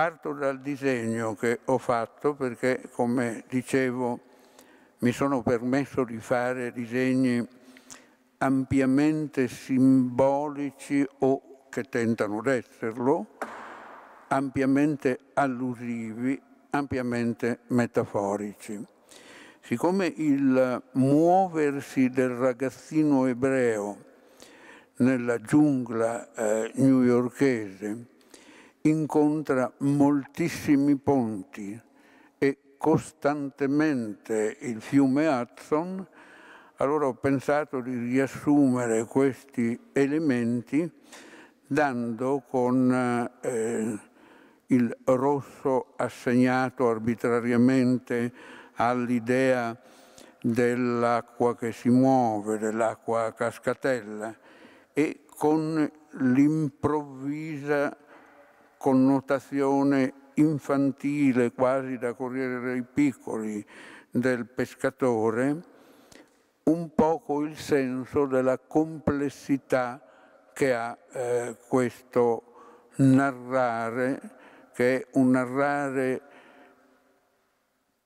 Parto dal disegno che ho fatto perché, come dicevo, mi sono permesso di fare disegni ampiamente simbolici o che tentano d'esserlo, ampiamente allusivi, ampiamente metaforici. Siccome il muoversi del ragazzino ebreo nella giungla eh, newyorchese incontra moltissimi ponti e costantemente il fiume Hudson, allora ho pensato di riassumere questi elementi dando con eh, il rosso assegnato arbitrariamente all'idea dell'acqua che si muove, dell'acqua a cascatella e con l'improvvisa connotazione infantile, quasi da Corriere dei Piccoli, del pescatore, un poco il senso della complessità che ha eh, questo narrare, che è un narrare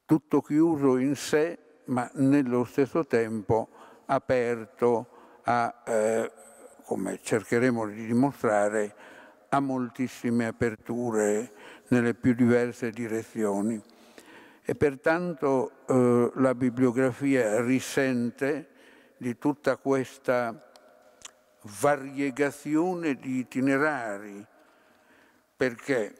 tutto chiuso in sé, ma nello stesso tempo aperto a, eh, come cercheremo di dimostrare, ha moltissime aperture nelle più diverse direzioni e pertanto eh, la bibliografia risente di tutta questa variegazione di itinerari perché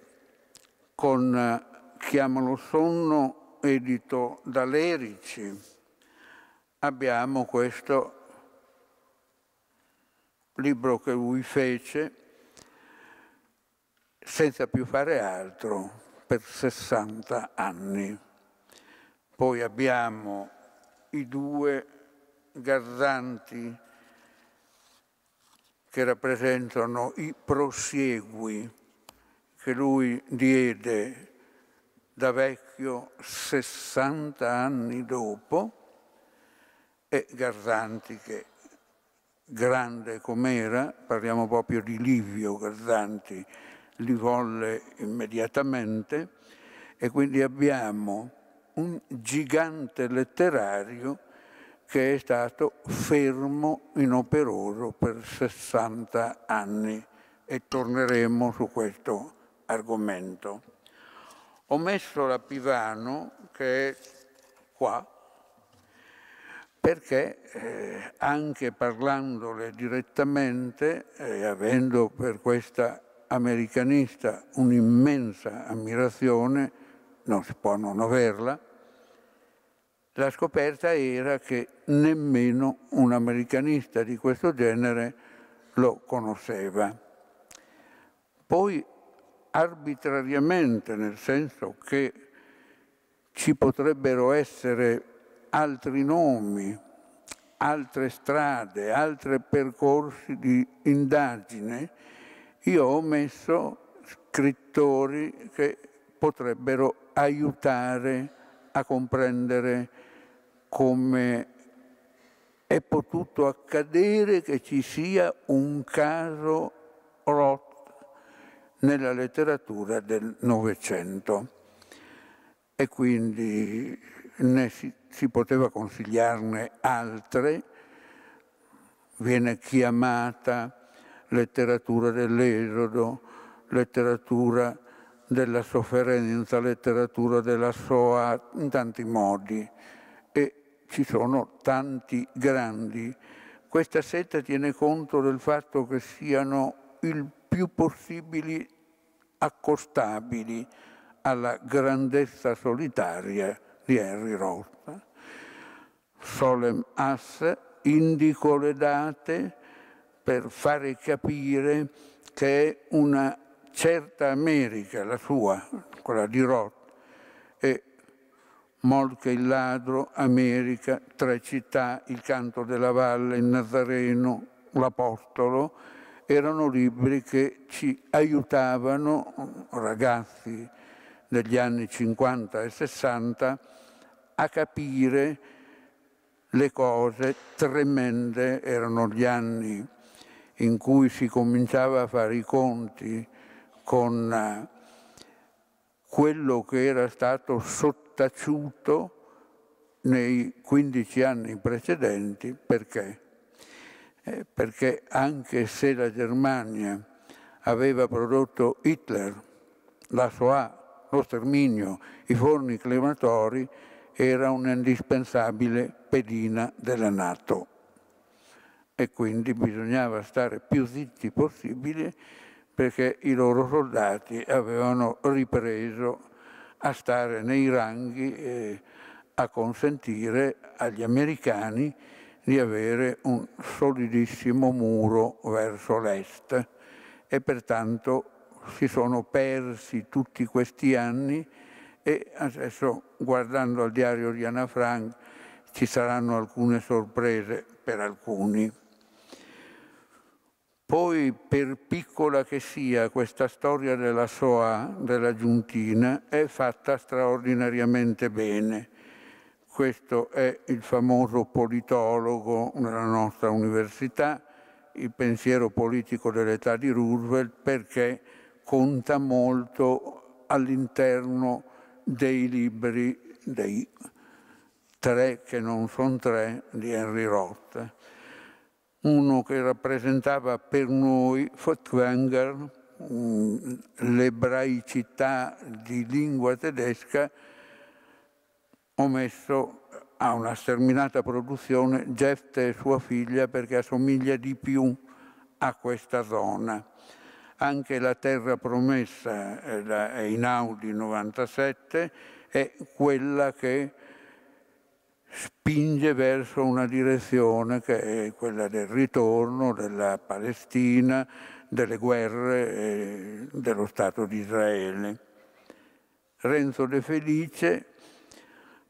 con eh, Chiamalo Sonno edito da Lerici abbiamo questo libro che lui fece senza più fare altro per 60 anni. Poi abbiamo i due garzanti che rappresentano i prosiegui che lui diede da vecchio 60 anni dopo e Garzanti che grande com'era, parliamo proprio di Livio Garzanti, li volle immediatamente e quindi abbiamo un gigante letterario che è stato fermo inoperoso per 60 anni e torneremo su questo argomento. Ho messo la Pivano che è qua perché eh, anche parlandole direttamente e eh, avendo per questa americanista un'immensa ammirazione, non si può non averla, la scoperta era che nemmeno un americanista di questo genere lo conosceva. Poi arbitrariamente, nel senso che ci potrebbero essere altri nomi, altre strade, altri percorsi di indagine, io ho messo scrittori che potrebbero aiutare a comprendere come è potuto accadere che ci sia un caso Roth nella letteratura del Novecento. E quindi ne si, si poteva consigliarne altre, viene chiamata letteratura dell'esodo, letteratura della sofferenza, letteratura della soa, in tanti modi. E ci sono tanti grandi. Questa setta tiene conto del fatto che siano il più possibili accostabili alla grandezza solitaria di Henry Roth. Solem as, indico le date, per fare capire che una certa America, la sua, quella di Roth, e Molche il ladro, America, tre città, il canto della valle, il Nazareno, l'Apostolo, erano libri che ci aiutavano, ragazzi degli anni 50 e 60, a capire le cose tremende, erano gli anni in cui si cominciava a fare i conti con eh, quello che era stato sottaciuto nei 15 anni precedenti, perché? Eh, perché anche se la Germania aveva prodotto Hitler, la SOA, lo sterminio, i forni climatori, era un'indispensabile pedina della Nato e quindi bisognava stare più zitti possibile perché i loro soldati avevano ripreso a stare nei ranghi e a consentire agli americani di avere un solidissimo muro verso l'est e pertanto si sono persi tutti questi anni e adesso guardando al diario di Anna Frank ci saranno alcune sorprese per alcuni. Poi, per piccola che sia, questa storia della SOA, della Giuntina, è fatta straordinariamente bene. Questo è il famoso politologo della nostra università, il pensiero politico dell'età di Roosevelt, perché conta molto all'interno dei libri dei tre che non sono tre di Henry Roth uno che rappresentava per noi Furtwänger, mm, l'ebraicità di lingua tedesca, omesso a una sterminata produzione Jeff e sua figlia perché assomiglia di più a questa zona. Anche la terra promessa eh, è in Audi 97 è quella che spinge verso una direzione che è quella del ritorno della Palestina, delle guerre e eh, dello Stato di Israele. Renzo De Felice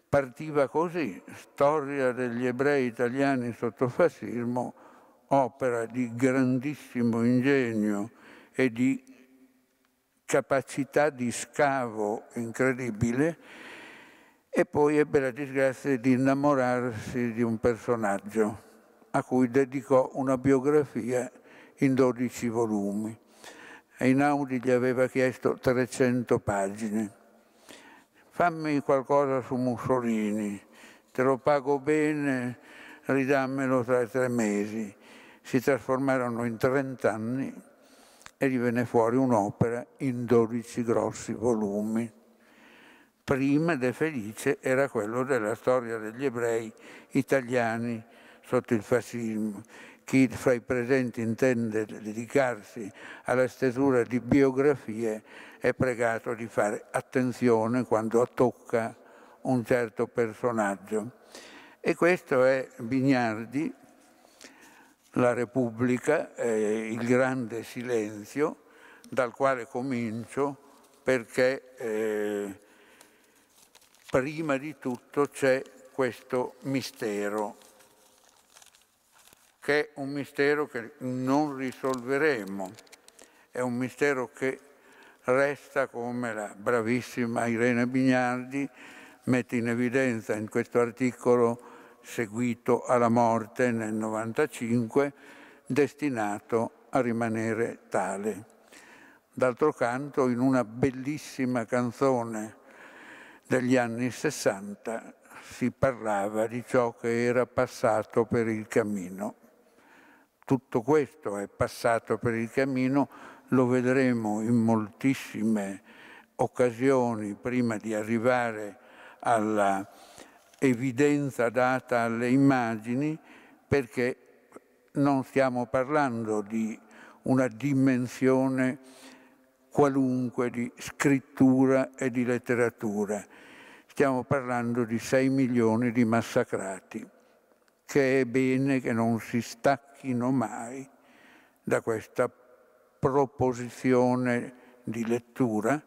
partiva così, storia degli ebrei italiani sotto fascismo, opera di grandissimo ingegno e di capacità di scavo incredibile e poi ebbe la disgrazia di innamorarsi di un personaggio a cui dedicò una biografia in 12 volumi. Einaudi gli aveva chiesto 300 pagine. Fammi qualcosa su Mussolini, te lo pago bene, ridammelo tra tre mesi. Si trasformarono in 30 anni e gli venne fuori un'opera in 12 grossi volumi prima De Felice era quello della storia degli ebrei italiani sotto il fascismo. Chi fra i presenti intende dedicarsi alla stesura di biografie è pregato di fare attenzione quando tocca un certo personaggio. E questo è Bignardi, La Repubblica, eh, il grande silenzio, dal quale comincio perché eh, prima di tutto c'è questo mistero, che è un mistero che non risolveremo, è un mistero che resta come la bravissima Irene Bignardi mette in evidenza in questo articolo seguito alla morte nel 95, destinato a rimanere tale. D'altro canto, in una bellissima canzone degli anni 60 si parlava di ciò che era passato per il cammino. Tutto questo è passato per il cammino, lo vedremo in moltissime occasioni prima di arrivare alla evidenza data alle immagini, perché non stiamo parlando di una dimensione qualunque di scrittura e di letteratura. Stiamo parlando di 6 milioni di massacrati, che è bene che non si stacchino mai da questa proposizione di lettura,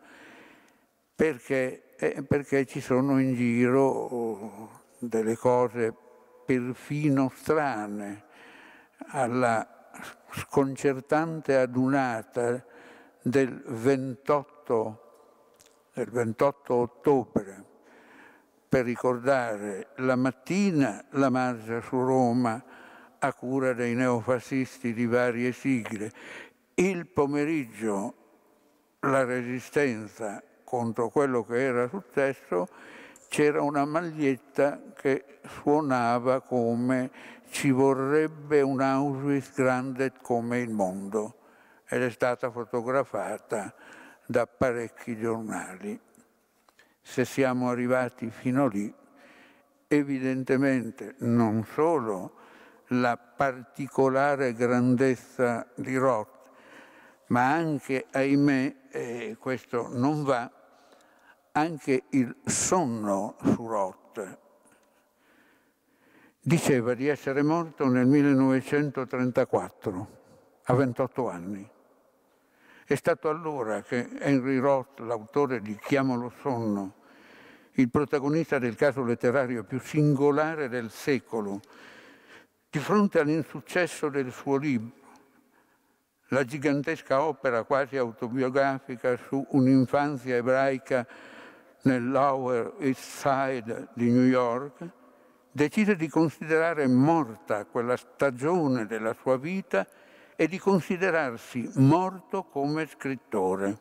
perché, eh, perché ci sono in giro oh, delle cose perfino strane alla sconcertante adunata del 28, del 28 ottobre per ricordare la mattina la marcia su Roma a cura dei neofascisti di varie sigle, il pomeriggio la resistenza contro quello che era successo, c'era una maglietta che suonava come ci vorrebbe un Auschwitz grande come il mondo ed è stata fotografata da parecchi giornali. Se siamo arrivati fino lì, evidentemente non solo la particolare grandezza di Roth, ma anche, ahimè, eh, questo non va, anche il sonno su Roth. Diceva di essere morto nel 1934, a 28 anni. È stato allora che Henry Roth, l'autore di Chiamo lo sonno, il protagonista del caso letterario più singolare del secolo, di fronte all'insuccesso del suo libro, la gigantesca opera quasi autobiografica su un'infanzia ebraica nel Lower East Side di New York, decise di considerare morta quella stagione della sua vita e di considerarsi morto come scrittore.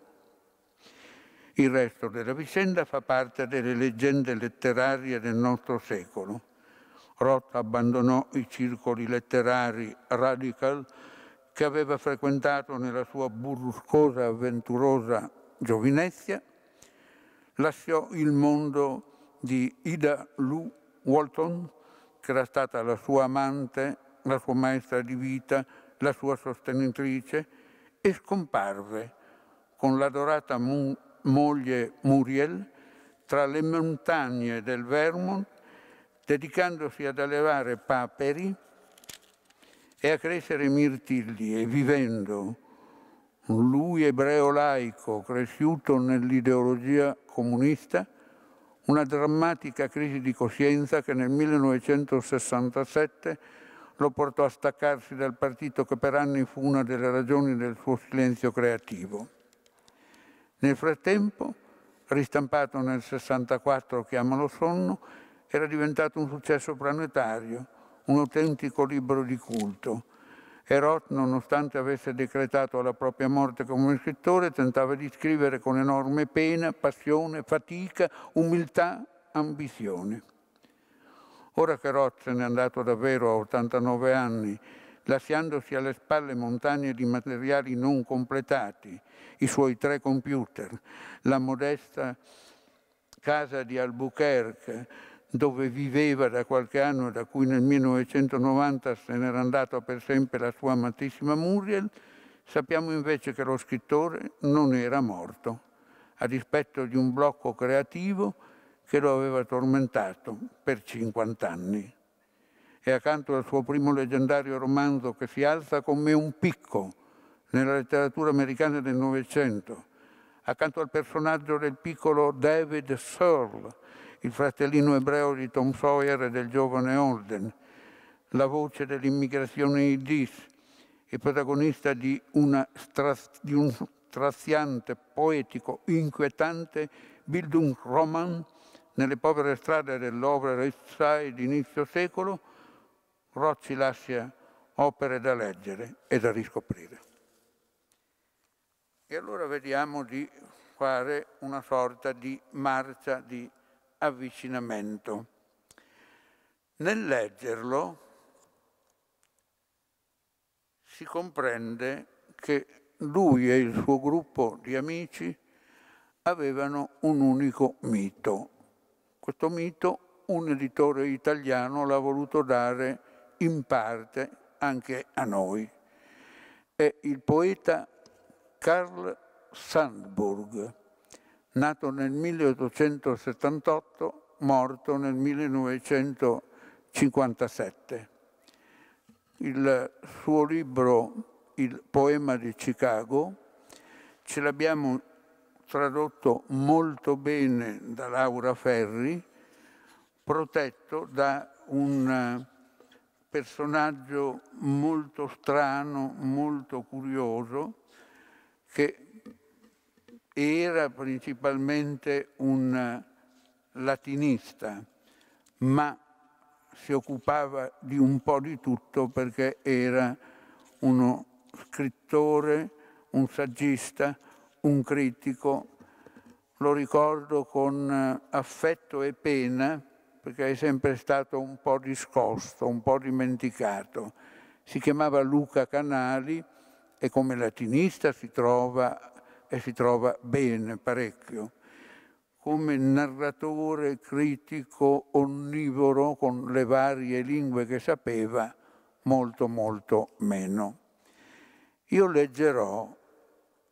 Il resto della vicenda fa parte delle leggende letterarie del nostro secolo. Roth abbandonò i circoli letterari radical che aveva frequentato nella sua burruscosa e avventurosa giovinezza, lasciò il mondo di Ida Lou Walton, che era stata la sua amante, la sua maestra di vita, la sua sostenitrice, e scomparve con l'adorata mu moglie Muriel tra le montagne del Vermont, dedicandosi ad allevare paperi e a crescere mirtilli e vivendo lui ebreo laico cresciuto nell'ideologia comunista, una drammatica crisi di coscienza che nel 1967 lo portò a staccarsi dal partito che per anni fu una delle ragioni del suo silenzio creativo. Nel frattempo, ristampato nel 64 Chiamalo Sonno, era diventato un successo planetario, un autentico libro di culto. Erot, nonostante avesse decretato la propria morte come scrittore, tentava di scrivere con enorme pena, passione, fatica, umiltà, ambizione. Ora che Roth se n'è andato davvero a 89 anni, lasciandosi alle spalle montagne di materiali non completati, i suoi tre computer, la modesta casa di Albuquerque, dove viveva da qualche anno e da cui nel 1990 se n'era andata per sempre la sua amatissima Muriel, sappiamo invece che lo scrittore non era morto. A dispetto di un blocco creativo, che lo aveva tormentato per 50 anni. E accanto al suo primo leggendario romanzo che si alza come un picco nella letteratura americana del Novecento, accanto al personaggio del piccolo David Searle, il fratellino ebreo di Tom Sawyer e del giovane Holden, la voce dell'immigrazione Idis, e protagonista di, di un straziante, poetico, inquietante Bildung Roman nelle povere strade dell'opera East Side inizio secolo, Rozzi lascia opere da leggere e da riscoprire. E allora vediamo di fare una sorta di marcia di avvicinamento. Nel leggerlo si comprende che lui e il suo gruppo di amici avevano un unico mito, questo mito un editore italiano l'ha voluto dare in parte anche a noi. È il poeta Carl Sandburg, nato nel 1878, morto nel 1957. Il suo libro Il poema di Chicago ce l'abbiamo tradotto molto bene da Laura Ferri, protetto da un eh, personaggio molto strano, molto curioso, che era principalmente un eh, latinista, ma si occupava di un po' di tutto perché era uno scrittore, un saggista, un critico, lo ricordo con eh, affetto e pena perché è sempre stato un po' discosto, un po' dimenticato. Si chiamava Luca Canali e come latinista si trova e si trova bene parecchio. Come narratore, critico, onnivoro, con le varie lingue che sapeva, molto molto meno. Io leggerò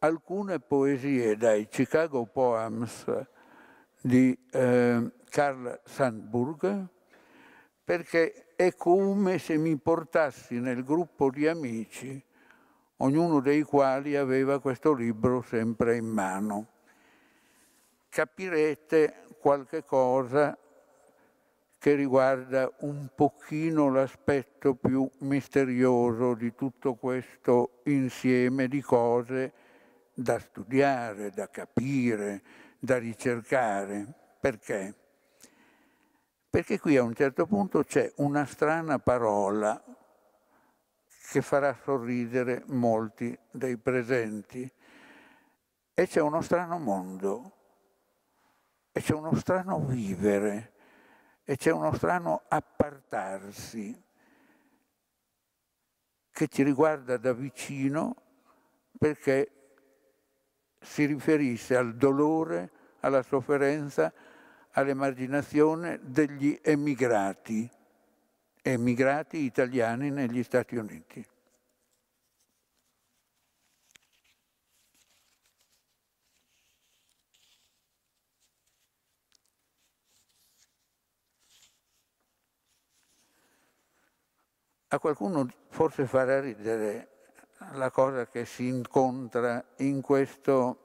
alcune poesie dai Chicago Poems di eh, Carl Sandburg, perché è come se mi portassi nel gruppo di amici, ognuno dei quali aveva questo libro sempre in mano. Capirete qualche cosa che riguarda un pochino l'aspetto più misterioso di tutto questo insieme di cose da studiare, da capire, da ricercare. Perché? Perché qui a un certo punto c'è una strana parola che farà sorridere molti dei presenti e c'è uno strano mondo e c'è uno strano vivere e c'è uno strano appartarsi che ci riguarda da vicino perché si riferisse al dolore, alla sofferenza, all'emarginazione degli emigrati, emigrati italiani negli Stati Uniti. A qualcuno forse farà ridere la cosa che si incontra in questo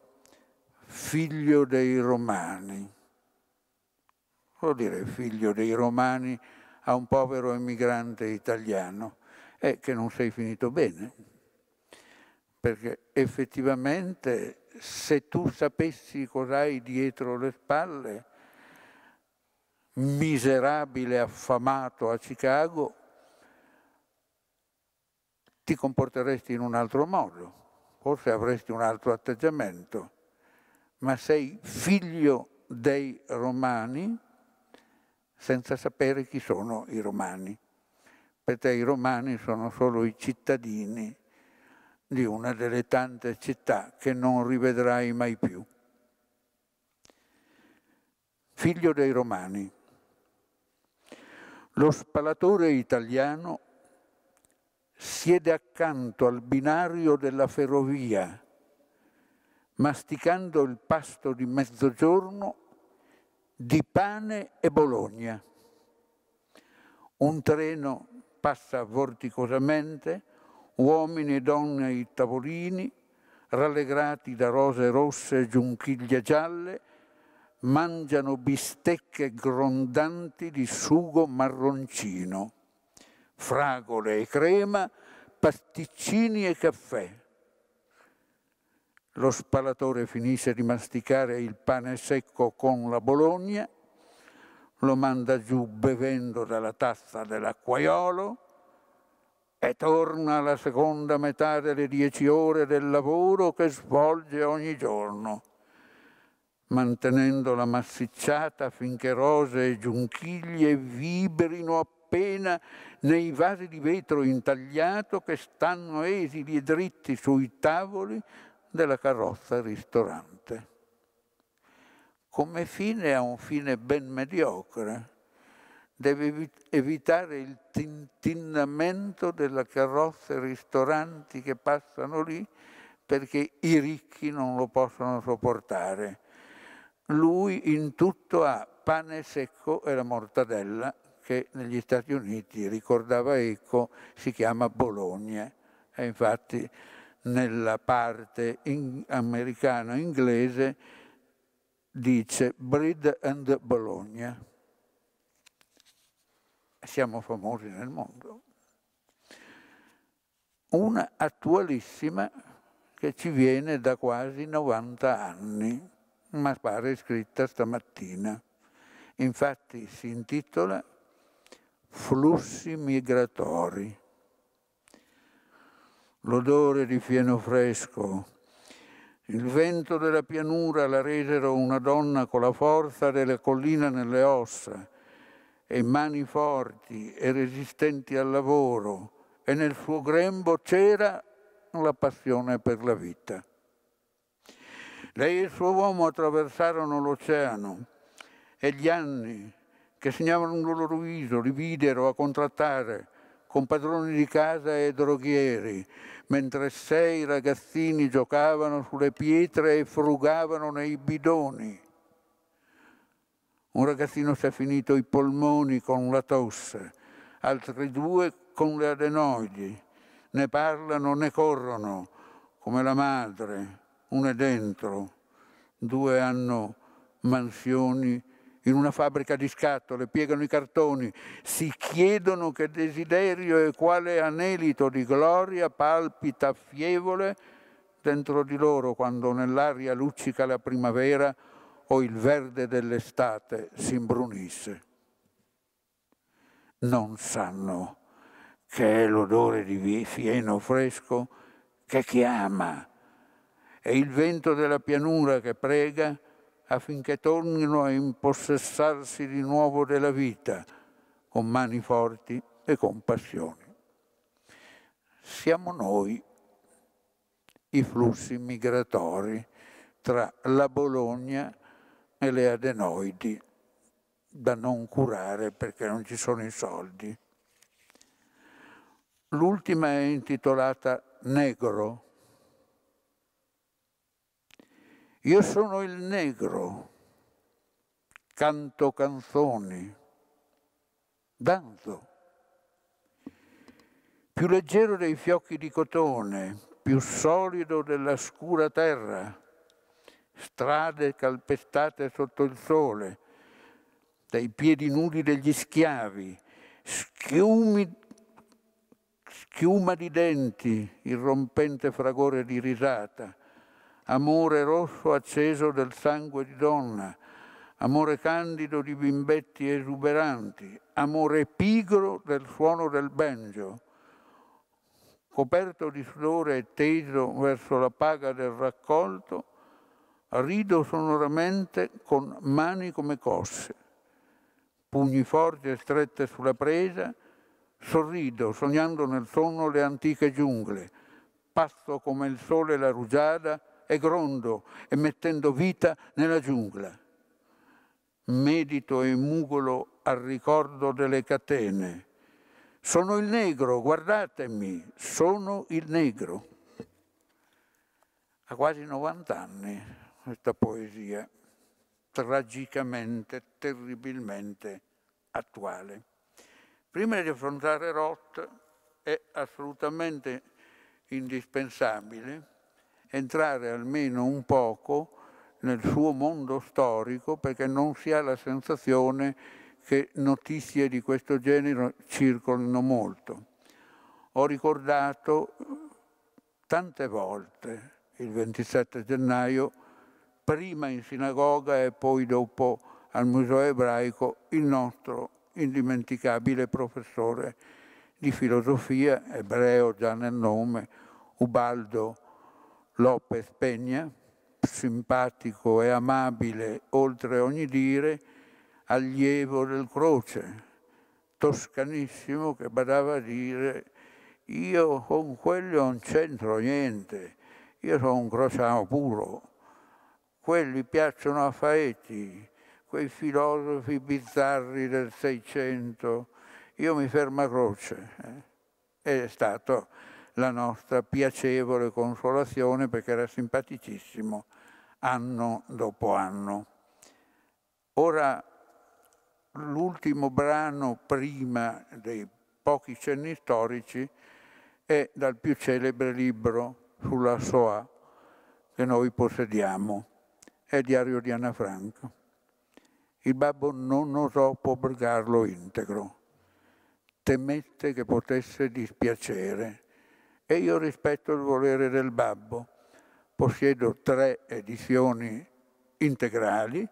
figlio dei romani. Vuol dire figlio dei romani a un povero emigrante italiano? È eh, che non sei finito bene, perché effettivamente se tu sapessi cos'hai dietro le spalle, miserabile affamato a Chicago, ti comporteresti in un altro modo, forse avresti un altro atteggiamento, ma sei figlio dei romani senza sapere chi sono i romani, perché i romani sono solo i cittadini di una delle tante città che non rivedrai mai più. Figlio dei romani. Lo spalatore italiano siede accanto al binario della ferrovia, masticando il pasto di mezzogiorno di pane e Bologna. Un treno passa vorticosamente, uomini e donne ai tavolini, rallegrati da rose rosse e giunchiglie gialle, mangiano bistecche grondanti di sugo marroncino fragole e crema, pasticcini e caffè. Lo spalatore finisce di masticare il pane secco con la bologna, lo manda giù bevendo dalla tazza dell'acquaiolo e torna alla seconda metà delle dieci ore del lavoro che svolge ogni giorno, mantenendola massicciata finché rose e giunchiglie vibrino appena nei vasi di vetro intagliato che stanno esili e dritti sui tavoli della carrozza ristorante. Come fine ha un fine ben mediocre. Deve evitare il tintinnamento delle carrozze ristoranti che passano lì perché i ricchi non lo possono sopportare. Lui in tutto ha pane secco e la mortadella che negli Stati Uniti, ricordava Ecco, si chiama Bologna. E infatti nella parte in americano-inglese dice Breed and Bologna. Siamo famosi nel mondo. Una attualissima che ci viene da quasi 90 anni, ma pare scritta stamattina. Infatti si intitola flussi migratori. L'odore di fieno fresco, il vento della pianura la resero una donna con la forza della collina nelle ossa e mani forti e resistenti al lavoro e nel suo grembo c'era la passione per la vita. Lei e il suo uomo attraversarono l'oceano e gli anni che segnavano un loro viso, li videro a contrattare con padroni di casa e droghieri, mentre sei ragazzini giocavano sulle pietre e frugavano nei bidoni. Un ragazzino si è finito i polmoni con la tosse, altri due con le adenoidi. Ne parlano ne corrono, come la madre, uno è dentro, due hanno mansioni in una fabbrica di scatole, piegano i cartoni, si chiedono che desiderio e quale anelito di gloria palpita fievole dentro di loro quando nell'aria luccica la primavera o il verde dell'estate si imbrunisse. Non sanno che è l'odore di fieno fresco che chiama è il vento della pianura che prega affinché tornino a impossessarsi di nuovo della vita con mani forti e con passione. Siamo noi i flussi migratori tra la Bologna e le adenoidi da non curare perché non ci sono i soldi. L'ultima è intitolata Negro, Io sono il negro, canto canzoni, danzo. Più leggero dei fiocchi di cotone, più solido della scura terra, strade calpestate sotto il sole, dai piedi nudi degli schiavi, schiumi, schiuma di denti, irrompente fragore di risata, amore rosso acceso del sangue di donna, amore candido di bimbetti esuberanti, amore pigro del suono del banjo, coperto di sudore e teso verso la paga del raccolto, rido sonoramente con mani come cosse, pugni forti e strette sulla presa, sorrido sognando nel sonno le antiche giungle, passo come il sole la rugiada, e grondo e mettendo vita nella giungla. Medito e mugolo al ricordo delle catene. Sono il negro, guardatemi, sono il negro. Ha quasi 90 anni questa poesia, tragicamente, terribilmente attuale. Prima di affrontare Roth è assolutamente indispensabile entrare almeno un poco nel suo mondo storico perché non si ha la sensazione che notizie di questo genere circolino molto. Ho ricordato tante volte il 27 gennaio, prima in sinagoga e poi dopo al Museo Ebraico, il nostro indimenticabile professore di filosofia, ebreo già nel nome, Ubaldo López Peña, simpatico e amabile oltre ogni dire, allievo del Croce, toscanissimo che badava a dire io con quelli non c'entro niente, io sono un crociano puro, quelli piacciono a Faeti, quei filosofi bizzarri del Seicento, io mi fermo a croce. Eh? Ed è stato la nostra piacevole consolazione perché era simpaticissimo anno dopo anno. Ora l'ultimo brano prima dei pochi cenni storici è dal più celebre libro sulla Soa che noi possediamo, è Diario di Anna Franco. Il babbo non osò pubblicarlo integro, temette che potesse dispiacere e io rispetto il volere del babbo. Possiedo tre edizioni integrali,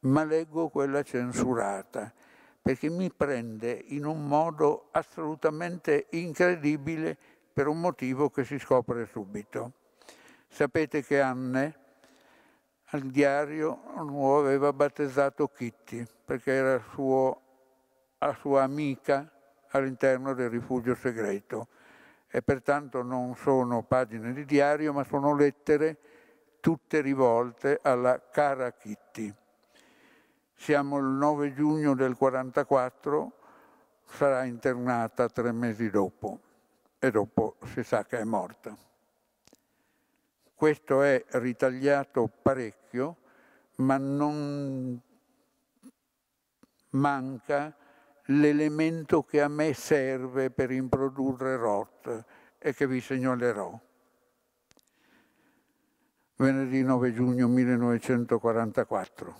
ma leggo quella censurata perché mi prende in un modo assolutamente incredibile per un motivo che si scopre subito. Sapete che Anne al diario lo aveva battezzato Kitty perché era suo, a sua amica all'interno del rifugio segreto e pertanto non sono pagine di diario, ma sono lettere tutte rivolte alla cara Kitty. Siamo il 9 giugno del 44, sarà internata tre mesi dopo e dopo si sa che è morta. Questo è ritagliato parecchio, ma non manca l'elemento che a me serve per introdurre Roth e che vi segnalerò. Venerdì 9 giugno 1944.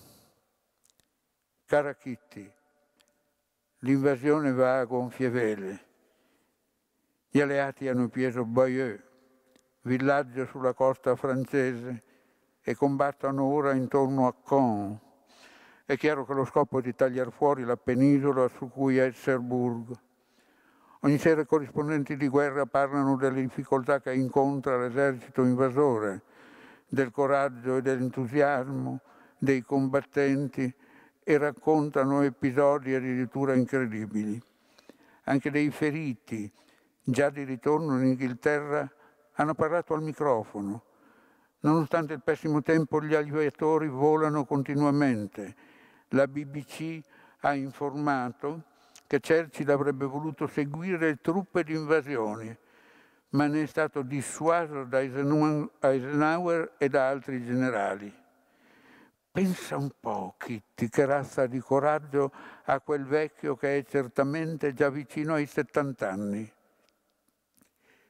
Cara Kitty, l'invasione va a gonfie vele. Gli alleati hanno preso Bayeux, villaggio sulla costa francese, e combattono ora intorno a Caen, è chiaro che lo scopo è di tagliare fuori la penisola su cui è Serburgo. Ogni sera i corrispondenti di guerra parlano delle difficoltà che incontra l'esercito invasore, del coraggio e dell'entusiasmo dei combattenti e raccontano episodi addirittura incredibili. Anche dei feriti, già di ritorno in Inghilterra, hanno parlato al microfono. Nonostante il pessimo tempo, gli aviatori volano continuamente la BBC ha informato che Churchill avrebbe voluto seguire le truppe d'invasione, ma ne è stato dissuaso da Eisenhower e da altri generali. Pensa un po', Kitty, che razza di coraggio ha quel vecchio che è certamente già vicino ai 70 anni.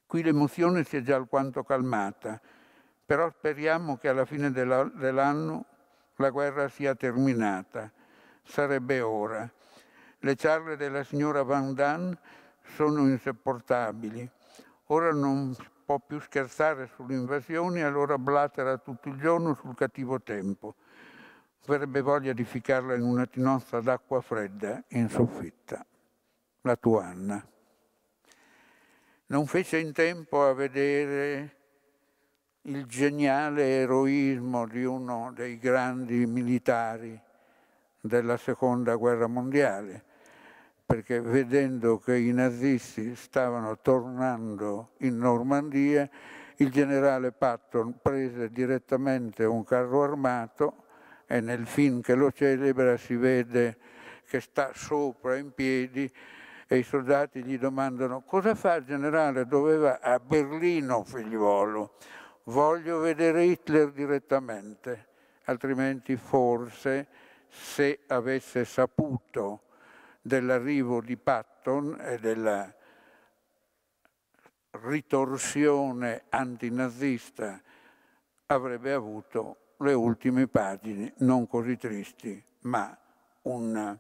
Qui l'emozione si è già alquanto calmata, però speriamo che alla fine dell'anno la guerra sia terminata. Sarebbe ora. Le charle della signora Van Damme sono insopportabili. Ora non può più scherzare sull'invasione, allora blatera tutto il giorno sul cattivo tempo. Verrebbe voglia di ficcarla in una tinozza d'acqua fredda in soffitta. La tua Anna. Non fece in tempo a vedere il geniale eroismo di uno dei grandi militari della seconda guerra mondiale, perché vedendo che i nazisti stavano tornando in Normandia, il generale Patton prese direttamente un carro armato e nel film che lo celebra si vede che sta sopra in piedi e i soldati gli domandano cosa fa il generale, doveva A Berlino figliuolo voglio vedere Hitler direttamente, altrimenti forse se avesse saputo dell'arrivo di Patton e della ritorsione antinazista avrebbe avuto le ultime pagine non così tristi, ma un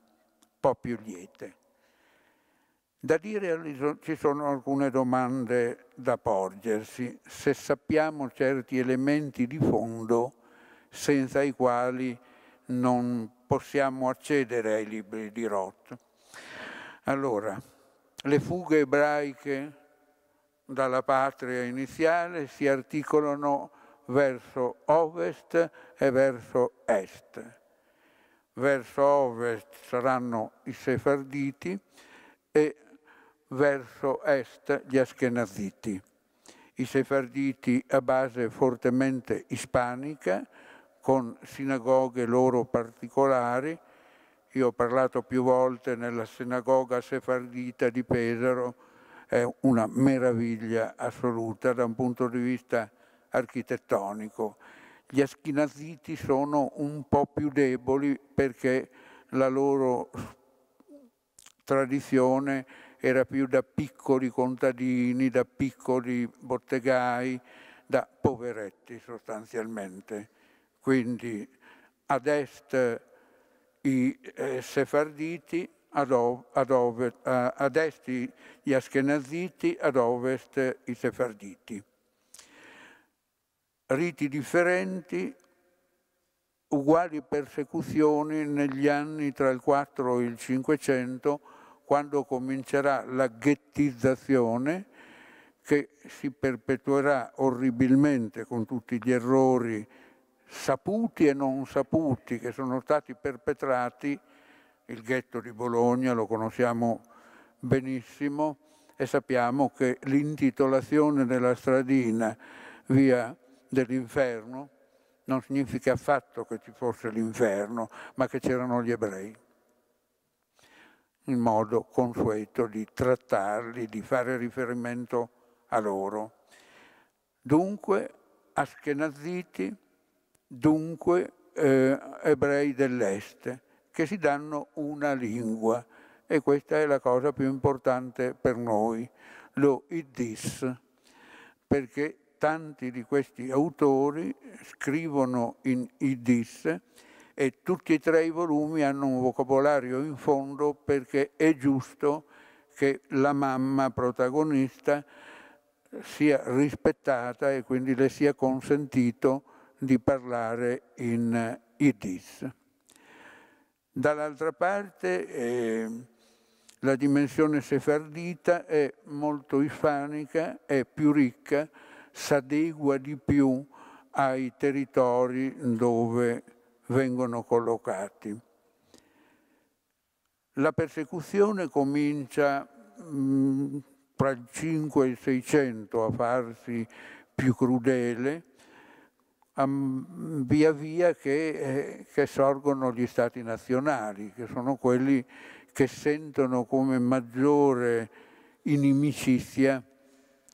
po' più liete. Da dire ci sono alcune domande da porgersi, se sappiamo certi elementi di fondo senza i quali non possiamo accedere ai libri di Roth. Allora, le fughe ebraiche dalla patria iniziale si articolano verso ovest e verso est. Verso ovest saranno i sefarditi e verso est gli Ashkenaziti. I sefarditi a base fortemente ispanica, con sinagoghe loro particolari, io ho parlato più volte nella sinagoga sefardita di Pesaro, è una meraviglia assoluta da un punto di vista architettonico. Gli Ashkenaziti sono un po' più deboli perché la loro tradizione era più da piccoli contadini, da piccoli bottegai, da poveretti sostanzialmente. Quindi ad est i eh, sefarditi, ad, ad, ovest, eh, ad est gli askenaziti, ad ovest i sefarditi. Riti differenti, uguali persecuzioni negli anni tra il 4 e il 500 quando comincerà la ghettizzazione che si perpetuerà orribilmente con tutti gli errori saputi e non saputi che sono stati perpetrati. Il ghetto di Bologna lo conosciamo benissimo e sappiamo che l'intitolazione della stradina via dell'inferno non significa affatto che ci fosse l'inferno, ma che c'erano gli ebrei il modo consueto di trattarli, di fare riferimento a loro. Dunque, aschenaziti, dunque eh, ebrei dell'Est, che si danno una lingua e questa è la cosa più importante per noi, lo Iddis, perché tanti di questi autori scrivono in Iddis e tutti e tre i volumi hanno un vocabolario in fondo perché è giusto che la mamma protagonista sia rispettata e quindi le sia consentito di parlare in Yiddish. Dall'altra parte eh, la dimensione sefardita è molto ifanica, è più ricca, s'adegua di più ai territori dove vengono collocati. La persecuzione comincia mh, tra il 5 e il 600 a farsi più crudele, via via che, eh, che, sorgono gli stati nazionali, che sono quelli che sentono come maggiore inimicizia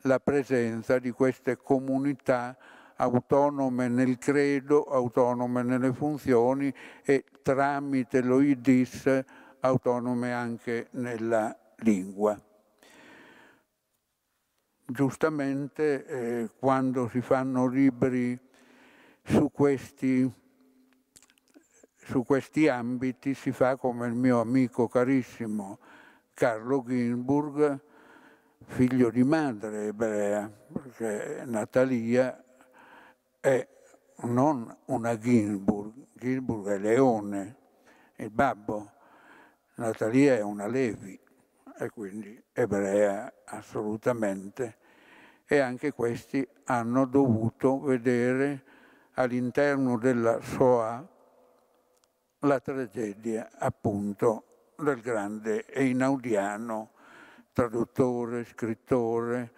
la presenza di queste comunità autonome nel credo, autonome nelle funzioni e tramite lo IDIS autonome anche nella lingua. Giustamente eh, quando si fanno libri su questi, su questi ambiti si fa come il mio amico carissimo Carlo Ginburg, figlio di madre ebrea, perché Natalia è non una Ginsburg, Ginsburg è Leone, il babbo, Natalia è una Levi e quindi ebrea assolutamente e anche questi hanno dovuto vedere all'interno della SOA la tragedia appunto del grande Einaudiano, traduttore, scrittore,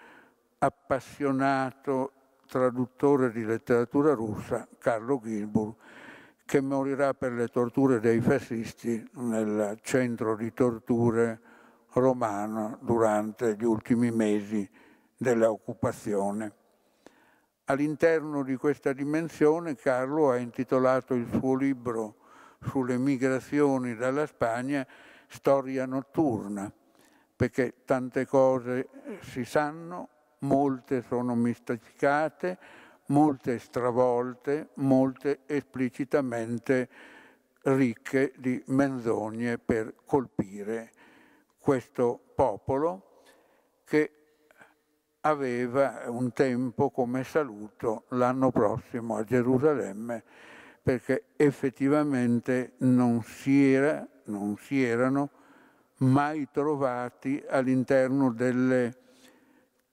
appassionato traduttore di letteratura russa, Carlo Gilbur, che morirà per le torture dei fascisti nel centro di torture romano durante gli ultimi mesi dell'occupazione. All'interno di questa dimensione Carlo ha intitolato il suo libro sulle migrazioni dalla Spagna Storia notturna, perché tante cose si sanno molte sono mistificate, molte stravolte, molte esplicitamente ricche di menzogne per colpire questo popolo che aveva un tempo come saluto l'anno prossimo a Gerusalemme perché effettivamente non si, era, non si erano mai trovati all'interno delle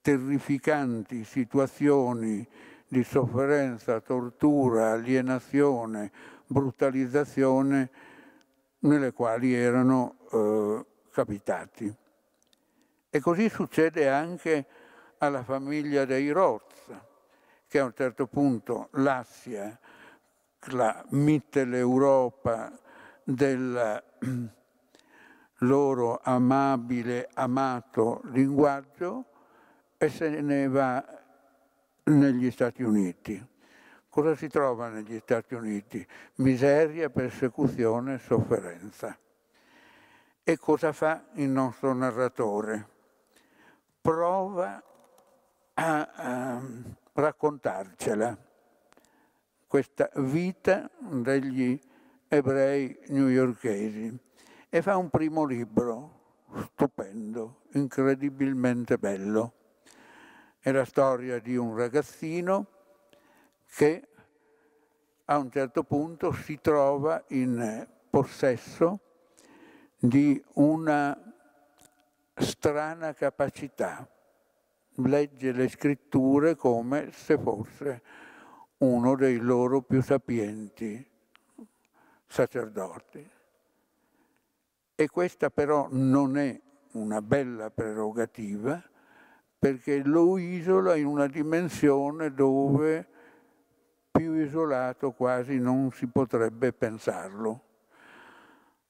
terrificanti situazioni di sofferenza, tortura, alienazione, brutalizzazione nelle quali erano eh, capitati. E così succede anche alla famiglia dei Roz, che a un certo punto l'Assia, la Mitteleuropa del loro amabile, amato linguaggio, e se ne va negli Stati Uniti. Cosa si trova negli Stati Uniti? Miseria, persecuzione, sofferenza. E cosa fa il nostro narratore? Prova a, a raccontarcela, questa vita degli ebrei newyorkesi e fa un primo libro stupendo, incredibilmente bello. È la storia di un ragazzino che a un certo punto si trova in possesso di una strana capacità. Legge le scritture come se fosse uno dei loro più sapienti sacerdoti. E questa però non è una bella prerogativa, perché lo isola in una dimensione dove più isolato quasi non si potrebbe pensarlo.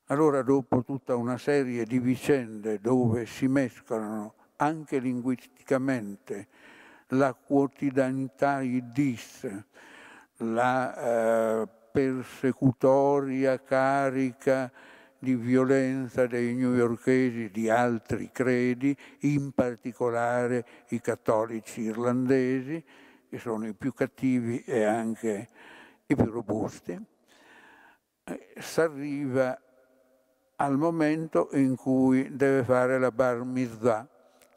Allora dopo tutta una serie di vicende dove si mescolano anche linguisticamente la quotidianità idis, la eh, persecutoria carica di violenza dei newyorkesi di altri credi, in particolare i cattolici irlandesi, che sono i più cattivi e anche i più robusti, eh, si arriva al momento in cui deve fare la bar mitzvah,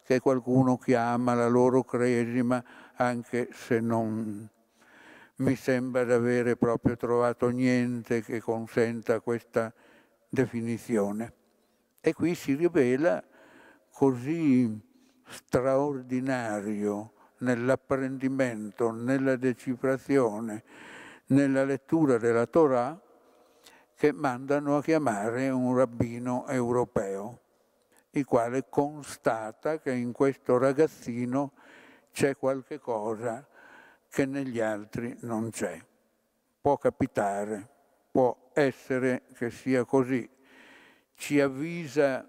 che qualcuno chiama la loro cresima, anche se non mi sembra di avere proprio trovato niente che consenta questa definizione. E qui si rivela così straordinario nell'apprendimento, nella decifrazione, nella lettura della Torah, che mandano a chiamare un rabbino europeo, il quale constata che in questo ragazzino c'è qualche cosa che negli altri non c'è. Può capitare può essere che sia così. Ci avvisa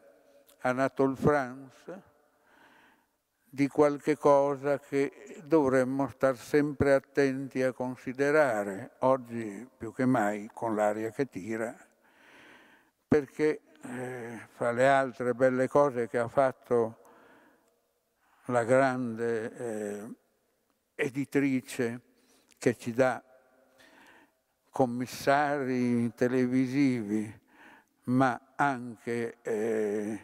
Anatole France di qualche cosa che dovremmo star sempre attenti a considerare, oggi più che mai con l'aria che tira, perché eh, fra le altre belle cose che ha fatto la grande eh, editrice che ci dà commissari televisivi, ma anche eh,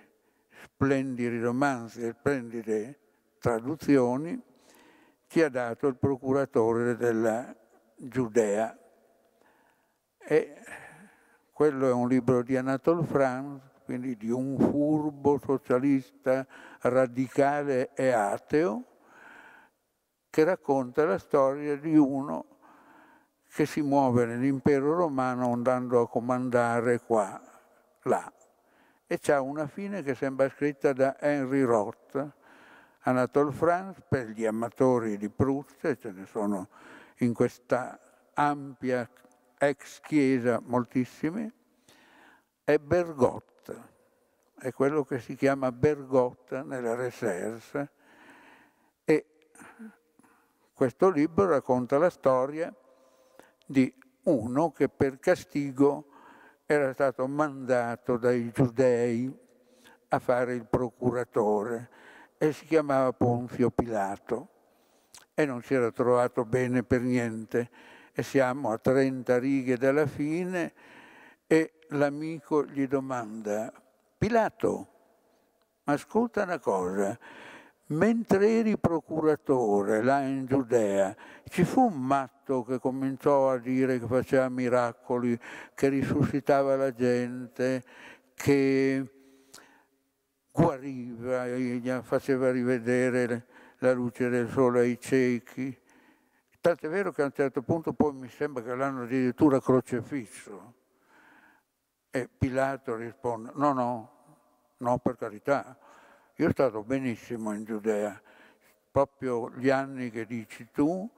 splendidi romanzi e splendide traduzioni, che ha dato il procuratore della Giudea. E quello è un libro di Anatole Franz, quindi di un furbo socialista radicale e ateo, che racconta la storia di uno che si muove nell'impero romano andando a comandare qua, là. E c'è una fine che sembra scritta da Henry Roth, Anatole France, per gli amatori di Proust, e ce ne sono in questa ampia ex chiesa moltissimi, è Bergotte, è quello che si chiama Bergotte nella Reserse e questo libro racconta la storia di uno che per castigo era stato mandato dai giudei a fare il procuratore e si chiamava Ponzio Pilato e non si era trovato bene per niente e siamo a 30 righe dalla fine e l'amico gli domanda Pilato, ascolta una cosa, Mentre eri procuratore là in Giudea, ci fu un matto che cominciò a dire che faceva miracoli, che risuscitava la gente, che guariva, faceva rivedere la luce del sole ai ciechi. Tant'è vero che a un certo punto poi mi sembra che l'hanno addirittura crocefisso. E Pilato risponde, no, no, no per carità, io è stato benissimo in Giudea, proprio gli anni che dici tu,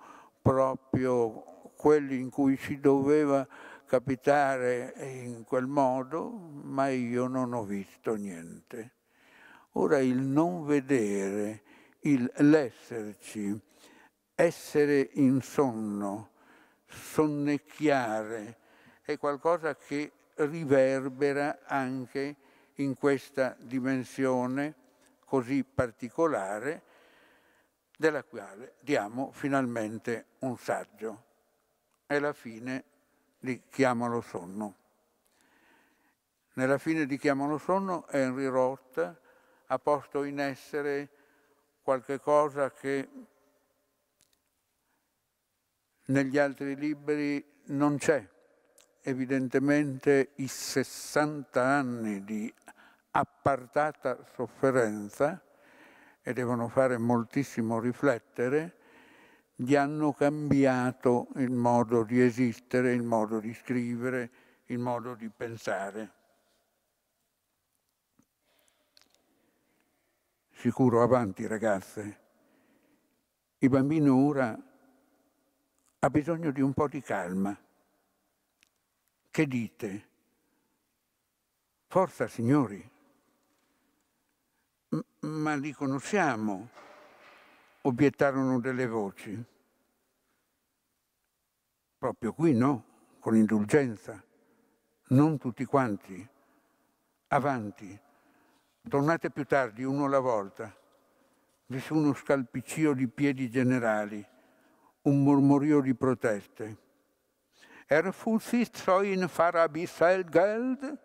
proprio quelli in cui si doveva capitare in quel modo, ma io non ho visto niente. Ora il non vedere, l'esserci, essere in sonno, sonnecchiare, è qualcosa che riverbera anche in questa dimensione così particolare della quale diamo finalmente un saggio. È la fine di Chiamalo Sonno. Nella fine di Chiamalo Sonno Henry Roth ha posto in essere qualche cosa che negli altri libri non c'è. Evidentemente i 60 anni di appartata sofferenza e devono fare moltissimo riflettere, gli hanno cambiato il modo di esistere, il modo di scrivere, il modo di pensare. Sicuro avanti ragazze, il bambino ora ha bisogno di un po' di calma. Che dite? Forza signori, ma li conosciamo, obiettarono delle voci. Proprio qui no, con indulgenza, non tutti quanti, avanti, tornate più tardi, uno alla volta. Vi fu uno scalpiccio di piedi generali, un mormorio di proteste. Er fu si in farabisselgeld,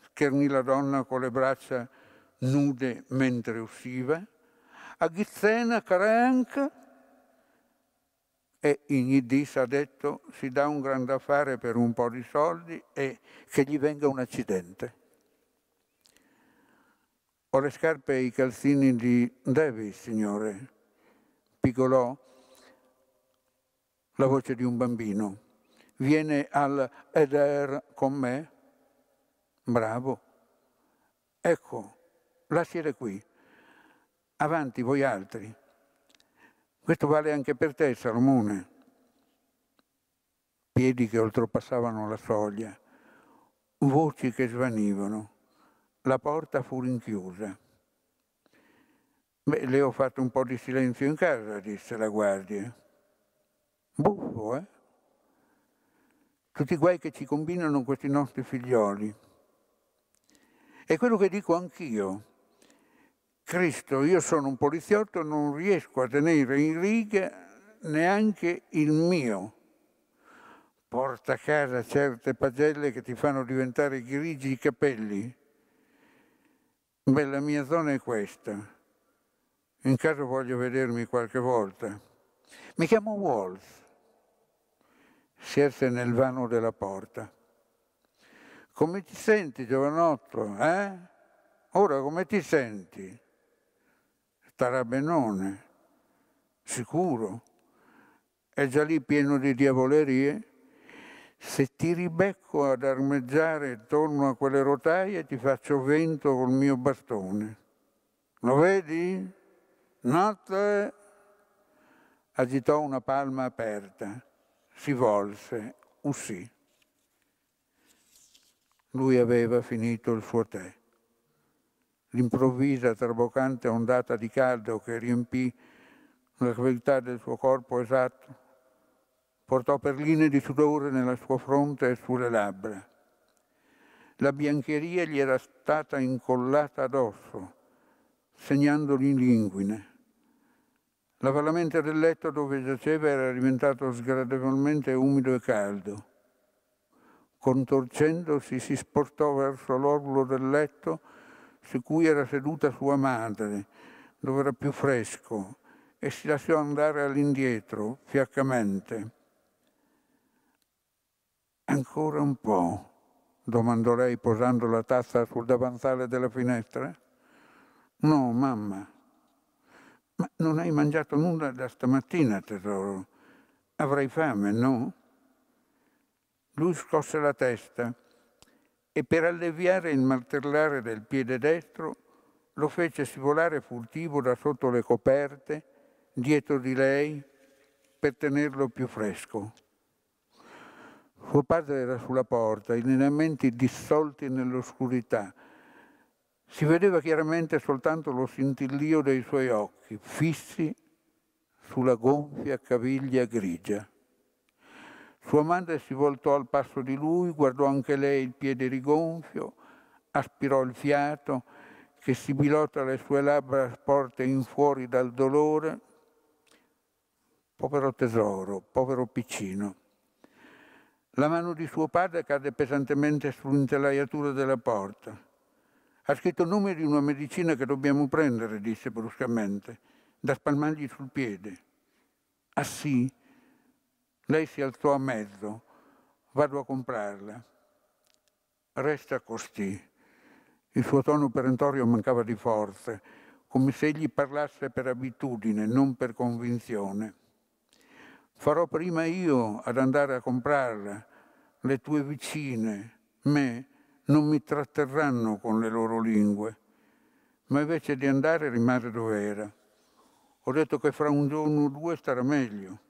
schernì la donna con le braccia nude mentre usciva, a Ghizzena Caranca e in Idis ha detto si dà un grande affare per un po' di soldi e che gli venga un accidente. Ho le scarpe e i calzini di Davis, signore, piccolò la voce di un bambino. Viene al Eder con me? Bravo. Ecco, lasciare qui. Avanti voi altri. Questo vale anche per te, Salomone. Piedi che oltrepassavano la soglia, voci che svanivano. La porta fu rinchiusa. Beh, le ho fatto un po' di silenzio in casa, disse la guardia. Buffo, eh? Tutti i guai che ci combinano questi nostri figlioli. È quello che dico anch'io Cristo, io sono un poliziotto, non riesco a tenere in riga neanche il mio. Porta a casa certe pagelle che ti fanno diventare grigi i capelli. Beh, la mia zona è questa. In caso voglio vedermi qualche volta. Mi chiamo Walls. Siete nel vano della porta. Come ti senti, giovanotto? Eh? Ora come ti senti? starà benone, sicuro. È già lì pieno di diavolerie. Se ti ribecco ad armeggiare intorno a quelle rotaie, ti faccio vento col mio bastone. Lo vedi? Notte agitò una palma aperta, si volse, uscì. Lui aveva finito il suo tè l'improvvisa traboccante ondata di caldo che riempì la cavità del suo corpo esatto, portò perline di sudore nella sua fronte e sulle labbra. La biancheria gli era stata incollata addosso, segnandogli l'inguine. La palamenta del letto dove giaceva era diventato sgradevolmente umido e caldo. Contorcendosi si sportò verso l'orlo del letto su cui era seduta sua madre, dove era più fresco, e si lasciò andare all'indietro, fiaccamente. Ancora un po', domandò lei posando la tazza sul davanzale della finestra. No, mamma, ma non hai mangiato nulla da stamattina, tesoro. Avrai fame, no? Lui scosse la testa e per alleviare il martellare del piede destro lo fece scivolare furtivo da sotto le coperte, dietro di lei, per tenerlo più fresco. Suo padre era sulla porta, i lineamenti dissolti nell'oscurità. Si vedeva chiaramente soltanto lo scintillio dei suoi occhi, fissi sulla gonfia caviglia grigia. Sua madre si voltò al passo di lui, guardò anche lei il piede rigonfio, aspirò il fiato che sibilò tra le sue labbra porte in fuori dal dolore. Povero tesoro, povero piccino. La mano di suo padre cadde pesantemente sull'intelaiatura della porta. Ha scritto il nome di una medicina che dobbiamo prendere, disse bruscamente, da spalmargli sul piede. Ah sì? Lei si alzò a mezzo, vado a comprarla. Resta costì. Il suo tono perentorio mancava di forze, come se egli parlasse per abitudine, non per convinzione. Farò prima io ad andare a comprarla. Le tue vicine, me, non mi tratterranno con le loro lingue. Ma invece di andare rimase dove era. Ho detto che fra un giorno o due starà meglio.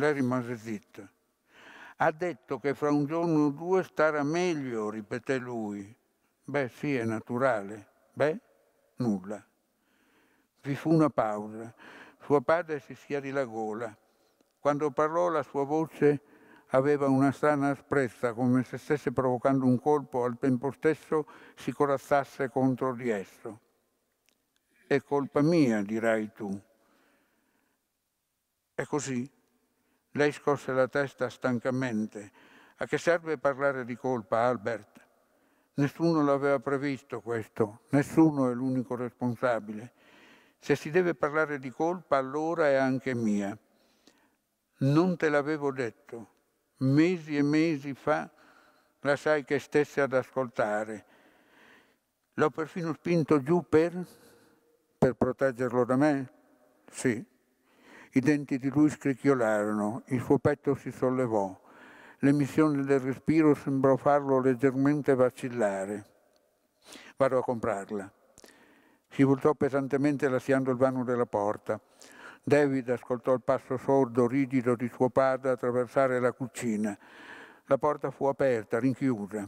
Lei rimase zitta. Ha detto che fra un giorno o due starà meglio, ripeté lui. Beh, sì, è naturale. Beh, nulla. Vi fu una pausa. Suo padre si schiarì la gola. Quando parlò la sua voce aveva una strana asprezza, come se stesse provocando un colpo al tempo stesso si corazzasse contro di esso. È colpa mia, dirai tu. È così? Lei scosse la testa stancamente. A che serve parlare di colpa, Albert? Nessuno l'aveva previsto questo, nessuno è l'unico responsabile. Se si deve parlare di colpa, allora è anche mia. Non te l'avevo detto. Mesi e mesi fa la sai che stesse ad ascoltare. L'ho perfino spinto giù per... per proteggerlo da me? Sì, i denti di lui scricchiolarono, il suo petto si sollevò, l'emissione del respiro sembrò farlo leggermente vacillare. Vado a comprarla. Si voltò pesantemente lasciando il vano della porta. David ascoltò il passo sordo, rigido di suo padre attraversare la cucina. La porta fu aperta, rinchiusa.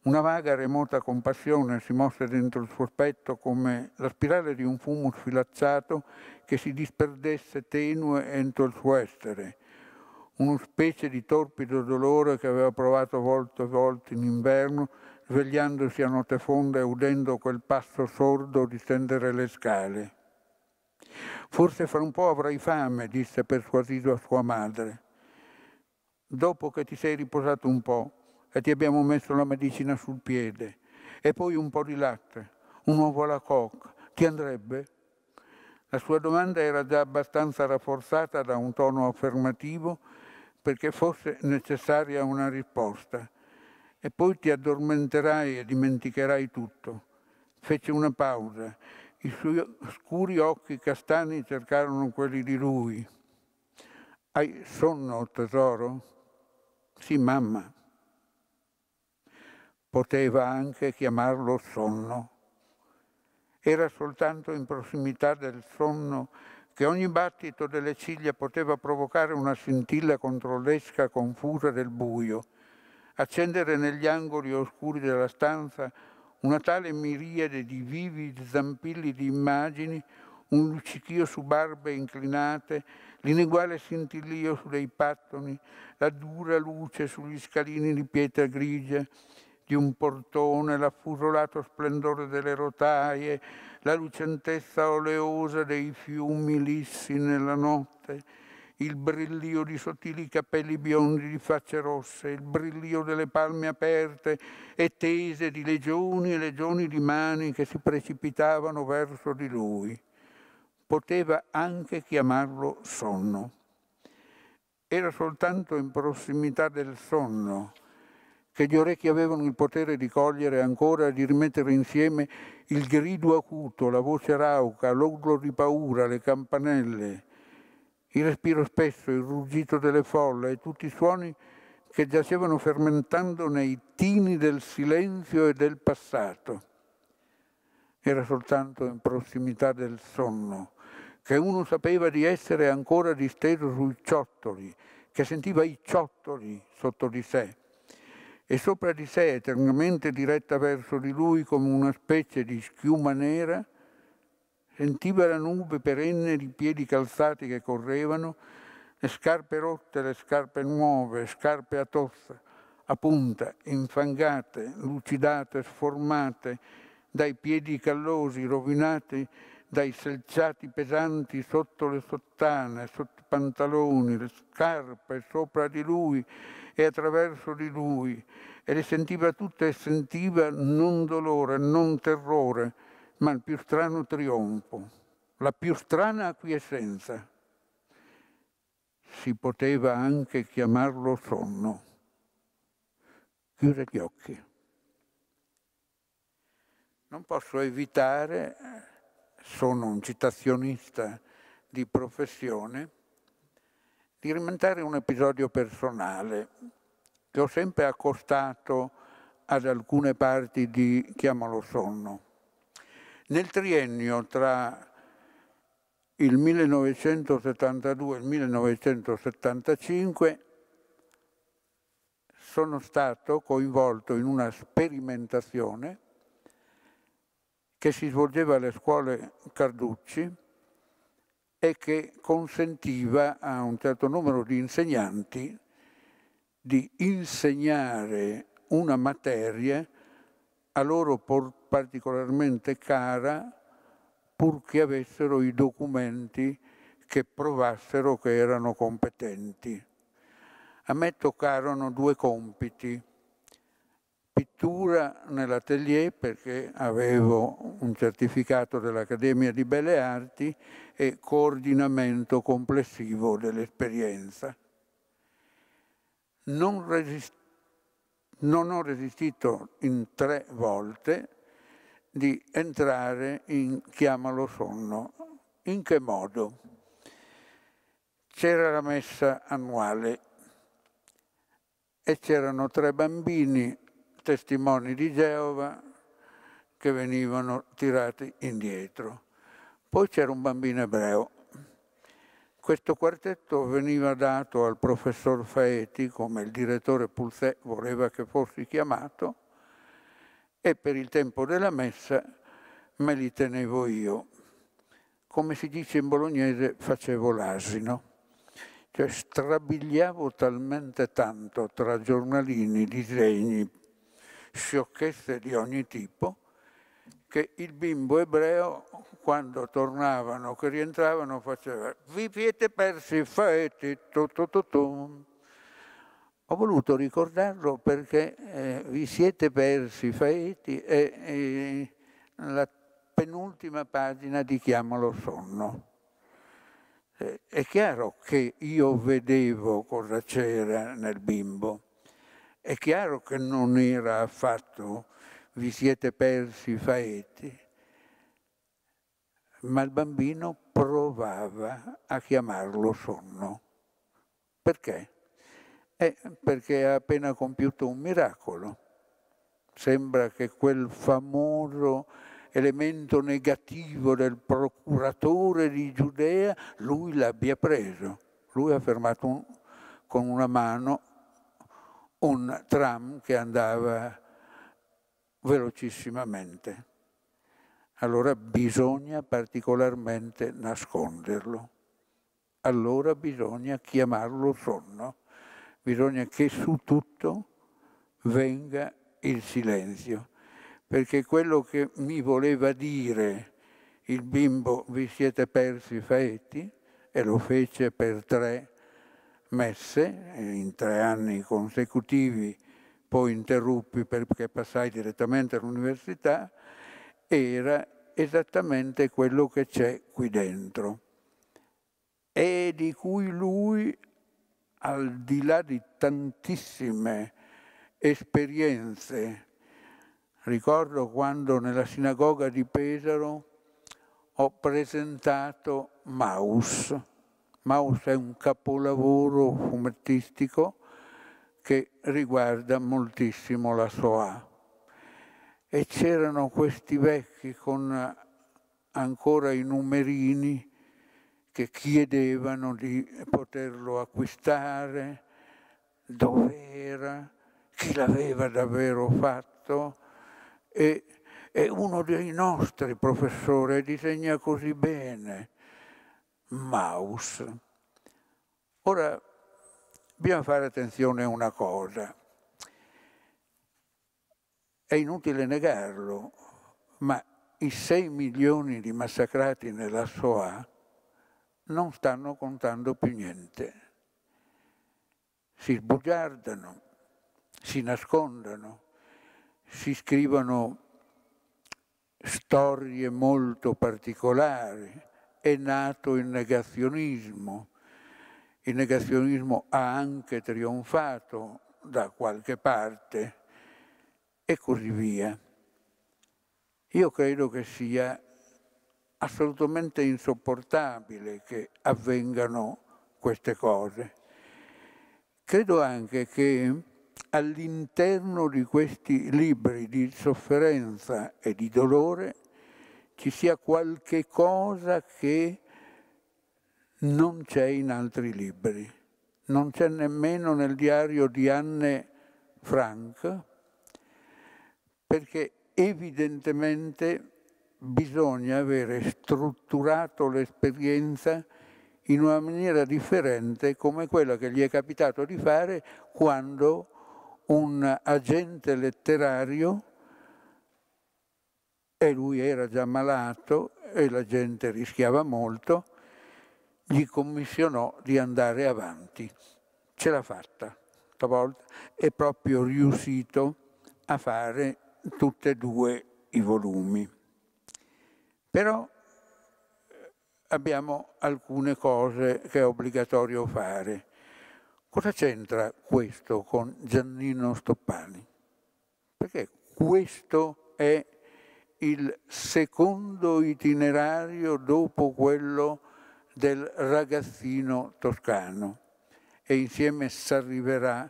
Una vaga e remota compassione si mosse dentro il suo petto come la spirale di un fumo sfilazzato che si disperdesse tenue entro il suo essere. Una specie di torpido dolore che aveva provato volte e volte in inverno, svegliandosi a notte fonda e udendo quel passo sordo distendere le scale. Forse fra un po' avrai fame, disse persuasivo a sua madre. Dopo che ti sei riposato un po', e ti abbiamo messo la medicina sul piede e poi un po' di latte, un uovo alla coca, ti andrebbe? La sua domanda era già abbastanza rafforzata da un tono affermativo perché fosse necessaria una risposta. E poi ti addormenterai e dimenticherai tutto. Fece una pausa. I suoi scuri occhi castani cercarono quelli di lui. Hai sonno, tesoro? Sì, mamma. Poteva anche chiamarlo sonno. Era soltanto in prossimità del sonno che ogni battito delle ciglia poteva provocare una scintilla controllesca confusa del buio, accendere negli angoli oscuri della stanza una tale miriade di vivi zampilli di immagini, un luccichio su barbe inclinate, l'ineguale scintillio sui pattoni, la dura luce sugli scalini di pietra grigia, di un portone, l'affusolato splendore delle rotaie, la lucentezza oleosa dei fiumi lissi nella notte, il brillio di sottili capelli biondi di facce rosse, il brillio delle palme aperte e tese di legioni e legioni di mani che si precipitavano verso di lui. Poteva anche chiamarlo sonno. Era soltanto in prossimità del sonno che gli orecchi avevano il potere di cogliere ancora, e di rimettere insieme il grido acuto, la voce rauca, l'urlo di paura, le campanelle, il respiro spesso, il ruggito delle folle e tutti i suoni che giacevano fermentando nei tini del silenzio e del passato. Era soltanto in prossimità del sonno che uno sapeva di essere ancora disteso sui ciottoli, che sentiva i ciottoli sotto di sé e sopra di sé eternamente diretta verso di lui come una specie di schiuma nera, sentiva la nube perenne di piedi calzati che correvano, le scarpe rotte, le scarpe nuove, scarpe a tozza, a punta, infangate, lucidate, sformate, dai piedi callosi, rovinati dai selciati pesanti sotto le sottane, sotto i pantaloni, le scarpe sopra di lui, e attraverso di lui e le sentiva tutte e sentiva non dolore, non terrore, ma il più strano trionfo, la più strana acquiescenza. Si poteva anche chiamarlo sonno. Chiuse gli occhi. Non posso evitare, sono un citazionista di professione, di rimandarvi un episodio personale che ho sempre accostato ad alcune parti di Chiamalo Sonno. Nel triennio tra il 1972 e il 1975 sono stato coinvolto in una sperimentazione che si svolgeva alle scuole Carducci, e che consentiva a un certo numero di insegnanti di insegnare una materia a loro particolarmente cara purché avessero i documenti che provassero che erano competenti. A me toccarono due compiti pittura nell'atelier perché avevo un certificato dell'Accademia di Belle Arti e coordinamento complessivo dell'esperienza. Non, resist non ho resistito in tre volte di entrare in chiamalo sonno. In che modo? C'era la messa annuale e c'erano tre bambini testimoni di Geova che venivano tirati indietro. Poi c'era un bambino ebreo. Questo quartetto veniva dato al professor Faeti, come il direttore Pulsè voleva che fossi chiamato, e per il tempo della messa me li tenevo io. Come si dice in bolognese, facevo l'asino. Cioè strabigliavo talmente tanto tra giornalini, disegni, sciocchezze di ogni tipo, che il bimbo ebreo, quando tornavano, che rientravano, faceva «Vi siete persi, faeti, tu, tu, tu, tu. Ho voluto ricordarlo perché eh, vi siete persi, faeti, è la penultima pagina di Chiamalo Sonno. Eh, è chiaro che io vedevo cosa c'era nel bimbo, è chiaro che non era affatto vi siete persi faeti, ma il bambino provava a chiamarlo sonno. Perché? Eh, perché ha appena compiuto un miracolo. Sembra che quel famoso elemento negativo del procuratore di Giudea lui l'abbia preso. Lui ha fermato un, con una mano un tram che andava velocissimamente. Allora bisogna particolarmente nasconderlo. Allora bisogna chiamarlo sonno. Bisogna che su tutto venga il silenzio, perché quello che mi voleva dire il bimbo vi siete persi faetti, e lo fece per tre messe in tre anni consecutivi, poi interruppi perché passai direttamente all'università, era esattamente quello che c'è qui dentro e di cui lui, al di là di tantissime esperienze, ricordo quando nella sinagoga di Pesaro ho presentato Maus, Maus è un capolavoro fumettistico che riguarda moltissimo la SOA. E c'erano questi vecchi con ancora i numerini che chiedevano di poterlo acquistare, dove era, chi l'aveva davvero fatto e, e uno dei nostri professori disegna così bene Maus. Ora, bisogna fare attenzione a una cosa. È inutile negarlo, ma i 6 milioni di massacrati nella SOA non stanno contando più niente. Si sbugiardano, si nascondono, si scrivono storie molto particolari, è nato il negazionismo. Il negazionismo ha anche trionfato da qualche parte e così via. Io credo che sia assolutamente insopportabile che avvengano queste cose. Credo anche che all'interno di questi libri di sofferenza e di dolore ci sia qualche cosa che non c'è in altri libri. Non c'è nemmeno nel diario di Anne Frank, perché evidentemente bisogna avere strutturato l'esperienza in una maniera differente come quella che gli è capitato di fare quando un agente letterario e lui era già malato e la gente rischiava molto, gli commissionò di andare avanti. Ce l'ha fatta, stavolta è proprio riuscito a fare tutti e due i volumi. Però eh, abbiamo alcune cose che è obbligatorio fare. Cosa c'entra questo con Giannino Stoppani? Perché questo è il secondo itinerario dopo quello del ragazzino toscano e insieme s'arriverà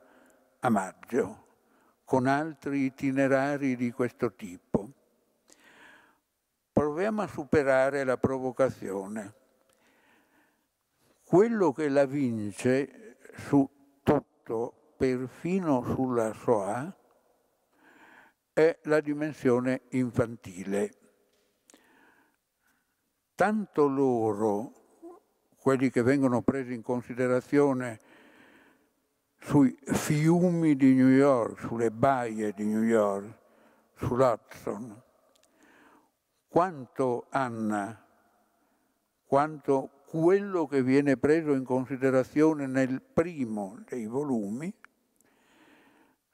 a maggio con altri itinerari di questo tipo. Proviamo a superare la provocazione. Quello che la vince su tutto, perfino sulla Shoah, è la dimensione infantile. Tanto loro, quelli che vengono presi in considerazione sui fiumi di New York, sulle baie di New York, sull'Hudson, quanto Anna, quanto quello che viene preso in considerazione nel primo dei volumi,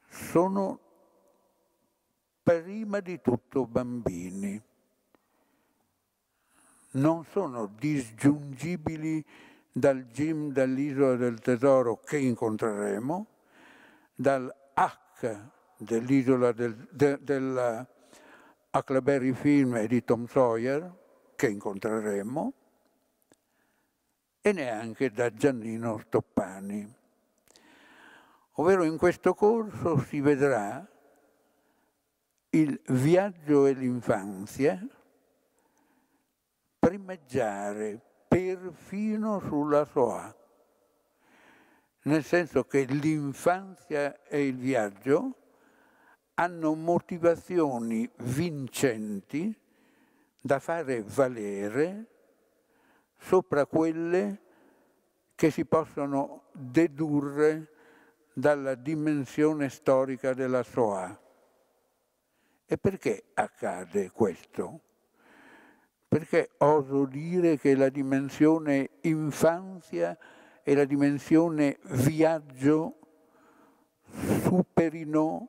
sono prima di tutto bambini. Non sono disgiungibili dal Jim dell'Isola del Tesoro che incontreremo, dal H dell'Isola del, de, della Huckleberry Film e di Tom Sawyer che incontreremo, e neanche da Giannino Stoppani. Ovvero in questo corso si vedrà il viaggio e l'infanzia primeggiare perfino sulla soa, nel senso che l'infanzia e il viaggio hanno motivazioni vincenti da fare valere sopra quelle che si possono dedurre dalla dimensione storica della SOA. E perché accade questo? Perché oso dire che la dimensione infanzia e la dimensione viaggio superino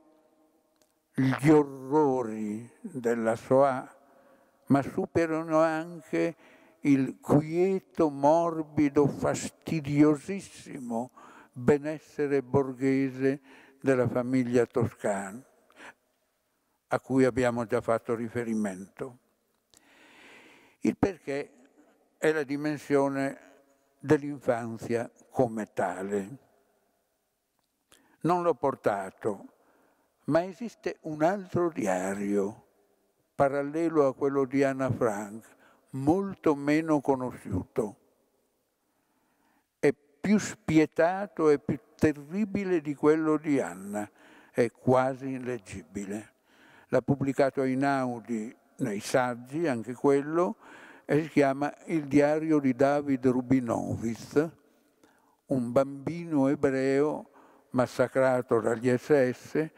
gli orrori della Shoah, ma superano anche il quieto, morbido, fastidiosissimo benessere borghese della famiglia toscana a cui abbiamo già fatto riferimento. Il perché è la dimensione dell'infanzia come tale. Non l'ho portato, ma esiste un altro diario, parallelo a quello di Anna Frank, molto meno conosciuto. È più spietato e più terribile di quello di Anna, è quasi illeggibile l'ha pubblicato Einaudi nei saggi, anche quello, e si chiama Il diario di David Rubinovitz, un bambino ebreo massacrato dagli SS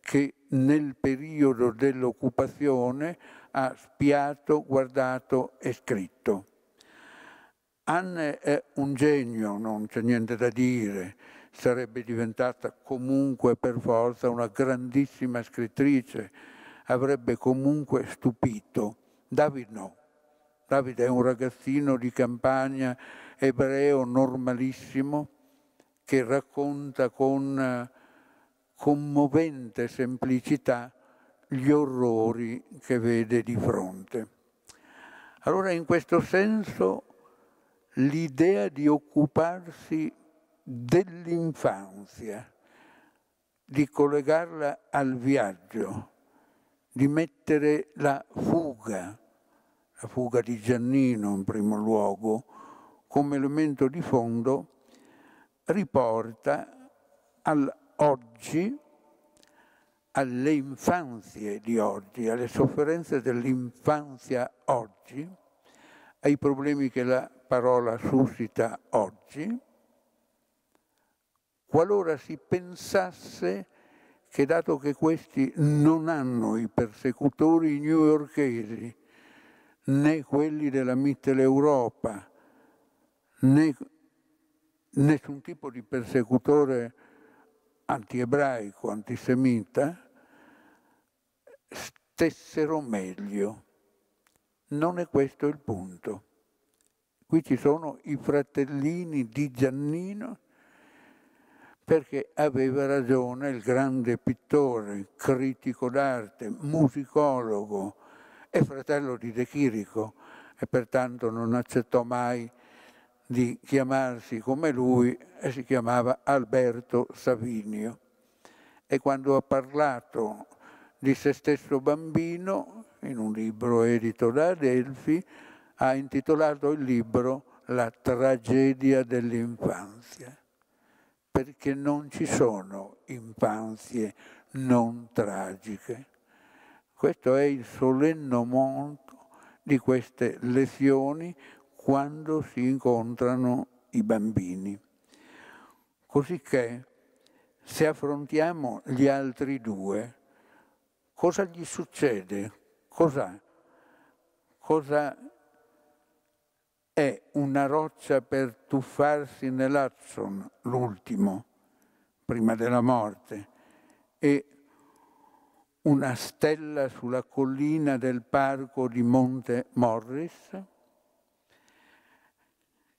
che nel periodo dell'occupazione ha spiato, guardato e scritto. Anne è un genio, non c'è niente da dire, sarebbe diventata comunque per forza una grandissima scrittrice, avrebbe comunque stupito. David no. Davide è un ragazzino di campagna ebreo normalissimo che racconta con eh, commovente semplicità gli orrori che vede di fronte. Allora in questo senso l'idea di occuparsi dell'infanzia, di collegarla al viaggio, di mettere la fuga, la fuga di Giannino in primo luogo, come elemento di fondo, riporta all'oggi, alle infanzie di oggi, alle sofferenze dell'infanzia oggi, ai problemi che la parola suscita oggi, qualora si pensasse che dato che questi non hanno i persecutori newyorkesi, né quelli della Mitteleuropa, né nessun tipo di persecutore antiebraico, antisemita, stessero meglio. Non è questo il punto. Qui ci sono i fratellini di Giannino perché aveva ragione il grande pittore, critico d'arte, musicologo e fratello di De Chirico e pertanto non accettò mai di chiamarsi come lui e si chiamava Alberto Savinio. E quando ha parlato di se stesso bambino, in un libro edito da Adelphi, ha intitolato il libro La tragedia dell'infanzia perché non ci sono infanzie non tragiche. Questo è il solenno monto di queste lezioni quando si incontrano i bambini. Cosicché, se affrontiamo gli altri due, cosa gli succede? Cosa, cosa è una roccia per tuffarsi nell'Hudson, l'ultimo, prima della morte, e una stella sulla collina del parco di Monte Morris,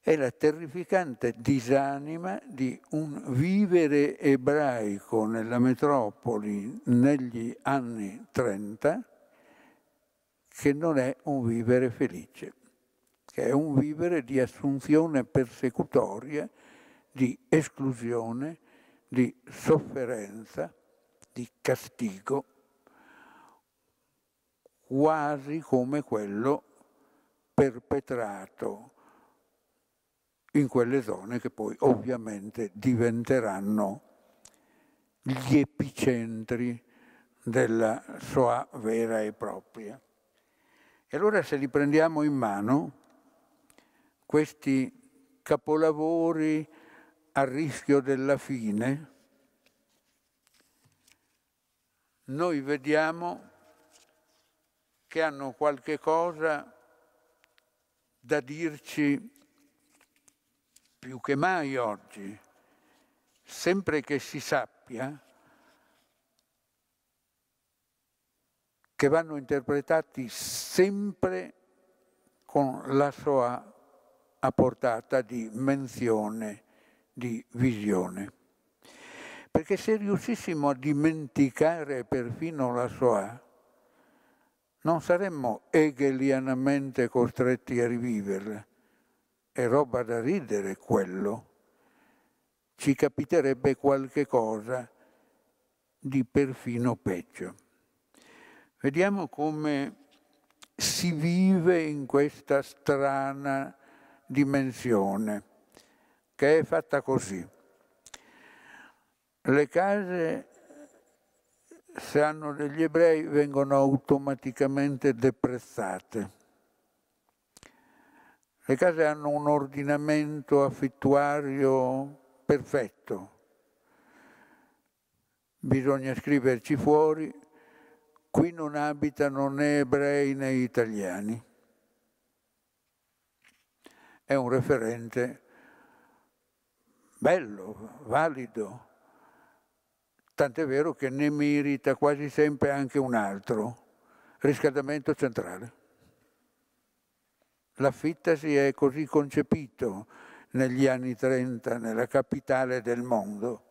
è la terrificante disanima di un vivere ebraico nella metropoli negli anni 30 che non è un vivere felice che è un vivere di assunzione persecutoria, di esclusione, di sofferenza, di castigo, quasi come quello perpetrato in quelle zone che poi ovviamente diventeranno gli epicentri della sua vera e propria. E allora se li prendiamo in mano, questi capolavori a rischio della fine, noi vediamo che hanno qualche cosa da dirci più che mai oggi, sempre che si sappia che vanno interpretati sempre con la sua a portata di menzione, di visione. Perché se riuscissimo a dimenticare perfino la Shoah, non saremmo hegelianamente costretti a riviverla. È roba da ridere quello. Ci capiterebbe qualche cosa di perfino peggio. Vediamo come si vive in questa strana dimensione, che è fatta così. Le case, se hanno degli ebrei, vengono automaticamente deprezzate. Le case hanno un ordinamento affittuario perfetto. Bisogna scriverci fuori, qui non abitano né ebrei né italiani è un referente bello, valido, tant'è vero che ne merita quasi sempre anche un altro, riscaldamento centrale. L'affittasi è così concepito negli anni 30 nella capitale del mondo.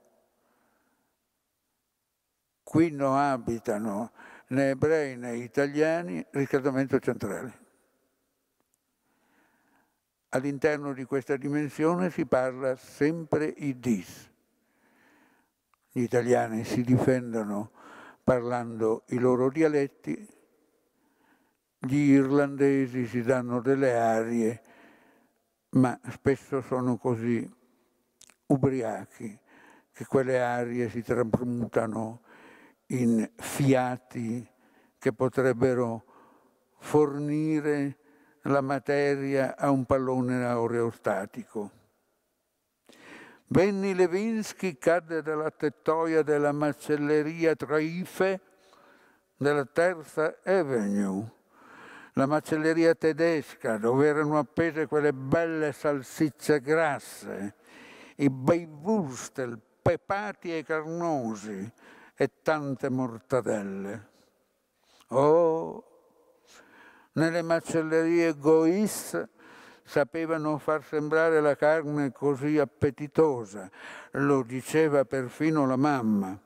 Qui non abitano né ebrei né italiani, riscaldamento centrale. All'interno di questa dimensione si parla sempre i dis. Gli italiani si difendono parlando i loro dialetti, gli irlandesi si danno delle arie, ma spesso sono così ubriachi che quelle arie si tramutano in fiati che potrebbero fornire la materia a un pallone aureostatico. Benny Levinsky cadde dalla tettoia della macelleria Traife della Terza Avenue, la macelleria tedesca dove erano appese quelle belle salsicce grasse, i bei wurstel pepati e carnosi e tante mortadelle. Oh, nelle macellerie Gois sapevano far sembrare la carne così appetitosa, lo diceva perfino la mamma.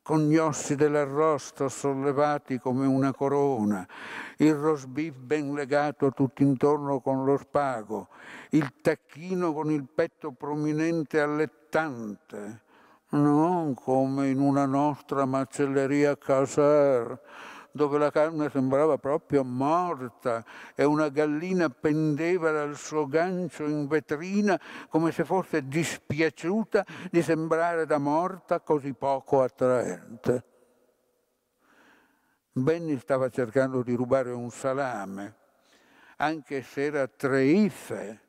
con gli ossi dell'arrosto sollevati come una corona, il rosbif ben legato tutto intorno con lo spago, il tacchino con il petto prominente allettante, non come in una nostra macelleria Casar, dove la carne sembrava proprio morta e una gallina pendeva dal suo gancio in vetrina come se fosse dispiaciuta di sembrare da morta così poco attraente. Benny stava cercando di rubare un salame, anche se era treife,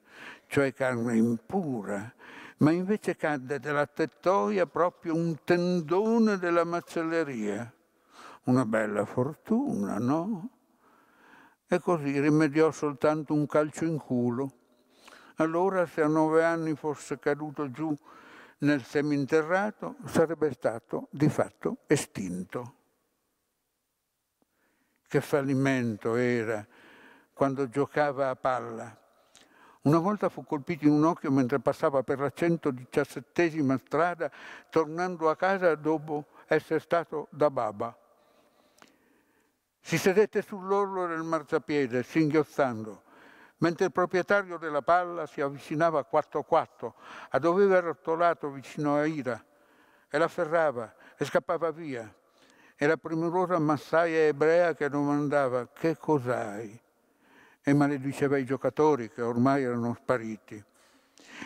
cioè carne impura, ma invece cadde dalla tettoia proprio un tendone della macelleria una bella fortuna, no? E così rimediò soltanto un calcio in culo. Allora se a nove anni fosse caduto giù nel seminterrato sarebbe stato di fatto estinto. Che fallimento era quando giocava a palla. Una volta fu colpito in un occhio mentre passava per la 117 strada tornando a casa dopo essere stato da baba. Si sedette sull'orlo del marciapiede, singhiozzando, mentre il proprietario della palla si avvicinava a quattro quattro a dove aveva rotolato vicino a Ira e la ferrava e scappava via. E la premurosa massaia ebrea che domandava che cos'hai e malediceva i giocatori che ormai erano spariti.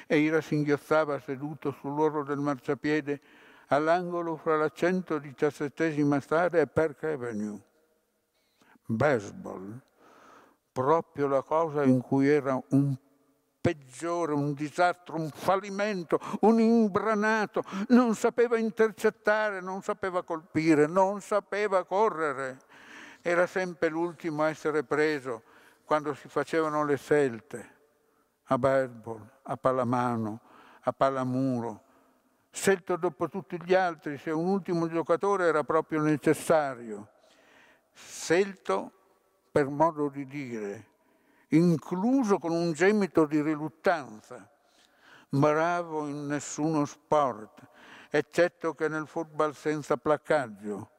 E Ira singhiozzava seduto sull'orlo del marciapiede all'angolo fra la 117 strada e Park Avenue baseball, proprio la cosa in cui era un peggiore, un disastro, un fallimento, un imbranato, non sapeva intercettare, non sapeva colpire, non sapeva correre, era sempre l'ultimo a essere preso quando si facevano le scelte a baseball, a pallamano, a pallamuro, scelto dopo tutti gli altri se un ultimo giocatore era proprio necessario scelto per modo di dire, incluso con un gemito di riluttanza. Bravo in nessuno sport, eccetto che nel football senza placcaggio.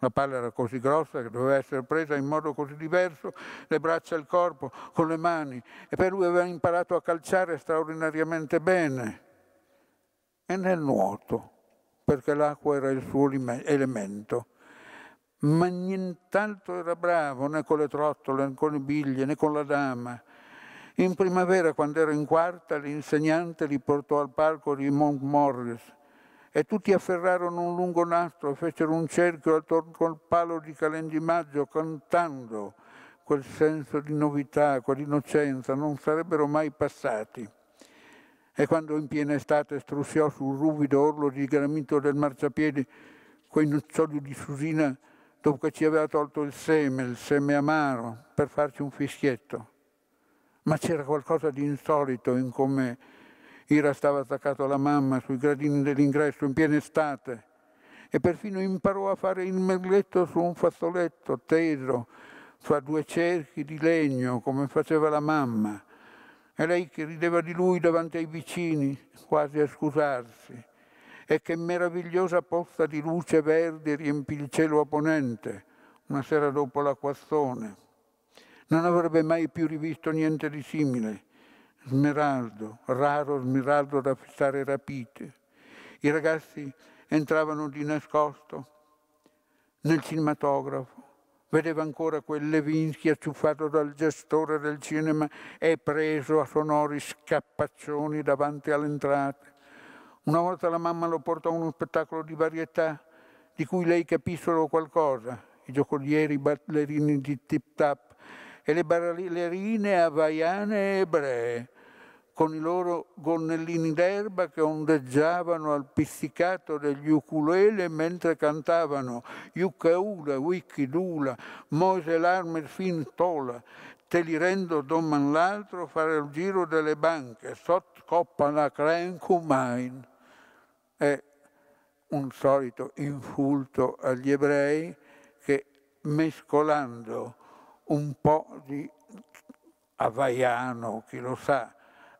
La palla era così grossa che doveva essere presa in modo così diverso, le braccia e il corpo, con le mani, e per lui aveva imparato a calciare straordinariamente bene. E nel nuoto, perché l'acqua era il suo elemento ma nient'altro era bravo, né con le trottole, né con le biglie, né con la dama. In primavera, quando ero in quarta, l'insegnante li portò al parco di Montmorris e tutti afferrarono un lungo nastro e fecero un cerchio attorno al palo di calendimaggio cantando quel senso di novità, quell'innocenza, non sarebbero mai passati. E quando in piena estate strusciò sul ruvido orlo di granito del marciapiede quei noccioli di susina dopo che ci aveva tolto il seme, il seme amaro, per farci un fischietto. Ma c'era qualcosa di insolito in come Ira stava attaccato alla mamma sui gradini dell'ingresso in piena estate e perfino imparò a fare il merletto su un fazzoletto teso fra due cerchi di legno come faceva la mamma. E lei che rideva di lui davanti ai vicini, quasi a scusarsi e che meravigliosa posta di luce verde riempì il cielo a ponente, una sera dopo l'acquazzone. Non avrebbe mai più rivisto niente di simile. Smeraldo, raro smeraldo da fissare rapite. I ragazzi entravano di nascosto nel cinematografo, vedeva ancora quel Levinsky acciuffato dal gestore del cinema e preso a sonori scappaccioni davanti all'entrata una volta la mamma lo portò a uno spettacolo di varietà di cui lei capì solo qualcosa, i giocolieri, i ballerini di tip-tap e le ballerine havaiane e ebree, con i loro gonnellini d'erba che ondeggiavano al pizzicato degli ukulele mentre cantavano Yucaula, Wikidula, Moise l'armer fin tola, te li rendo doman l'altro fare il giro delle banche, sotto coppa la crencumain è un solito insulto agli ebrei che mescolando un po' di avaiano, chi lo sa,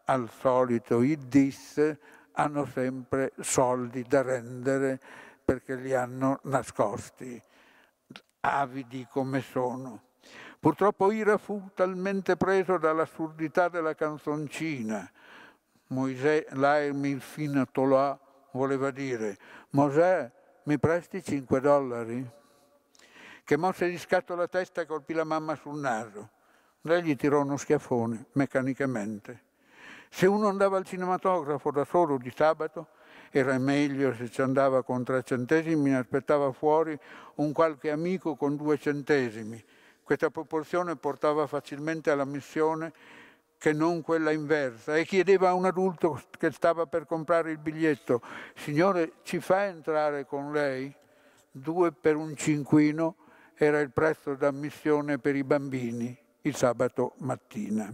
al solito iddis, hanno sempre soldi da rendere perché li hanno nascosti, avidi come sono. Purtroppo Ira fu talmente preso dall'assurdità della canzoncina, Moisè l'Aemil fino a Tolà, voleva dire, Mosè, mi presti 5 dollari? Che mosse di scatto la testa e colpì la mamma sul naso. Lei gli tirò uno schiaffone, meccanicamente. Se uno andava al cinematografo da solo di sabato, era meglio se ci andava con tre centesimi, e aspettava fuori un qualche amico con due centesimi. Questa proporzione portava facilmente alla missione che non quella inversa e chiedeva a un adulto che stava per comprare il biglietto, Signore ci fa entrare con lei? Due per un cinquino era il prezzo d'ammissione per i bambini il sabato mattina.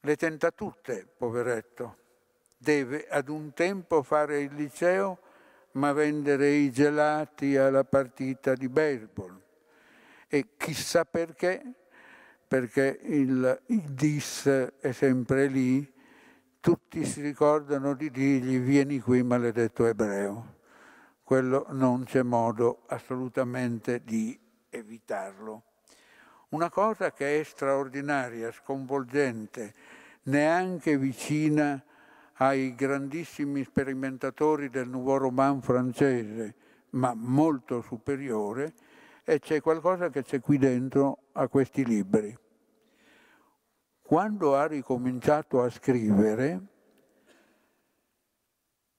Le tenta tutte, poveretto. Deve ad un tempo fare il liceo ma vendere i gelati alla partita di baseball. E chissà perché perché il, il dis è sempre lì, tutti si ricordano di dirgli vieni qui maledetto ebreo. Quello non c'è modo assolutamente di evitarlo. Una cosa che è straordinaria, sconvolgente, neanche vicina ai grandissimi sperimentatori del Nouveau Roman francese, ma molto superiore, e c'è qualcosa che c'è qui dentro a questi libri. Quando ha ricominciato a scrivere,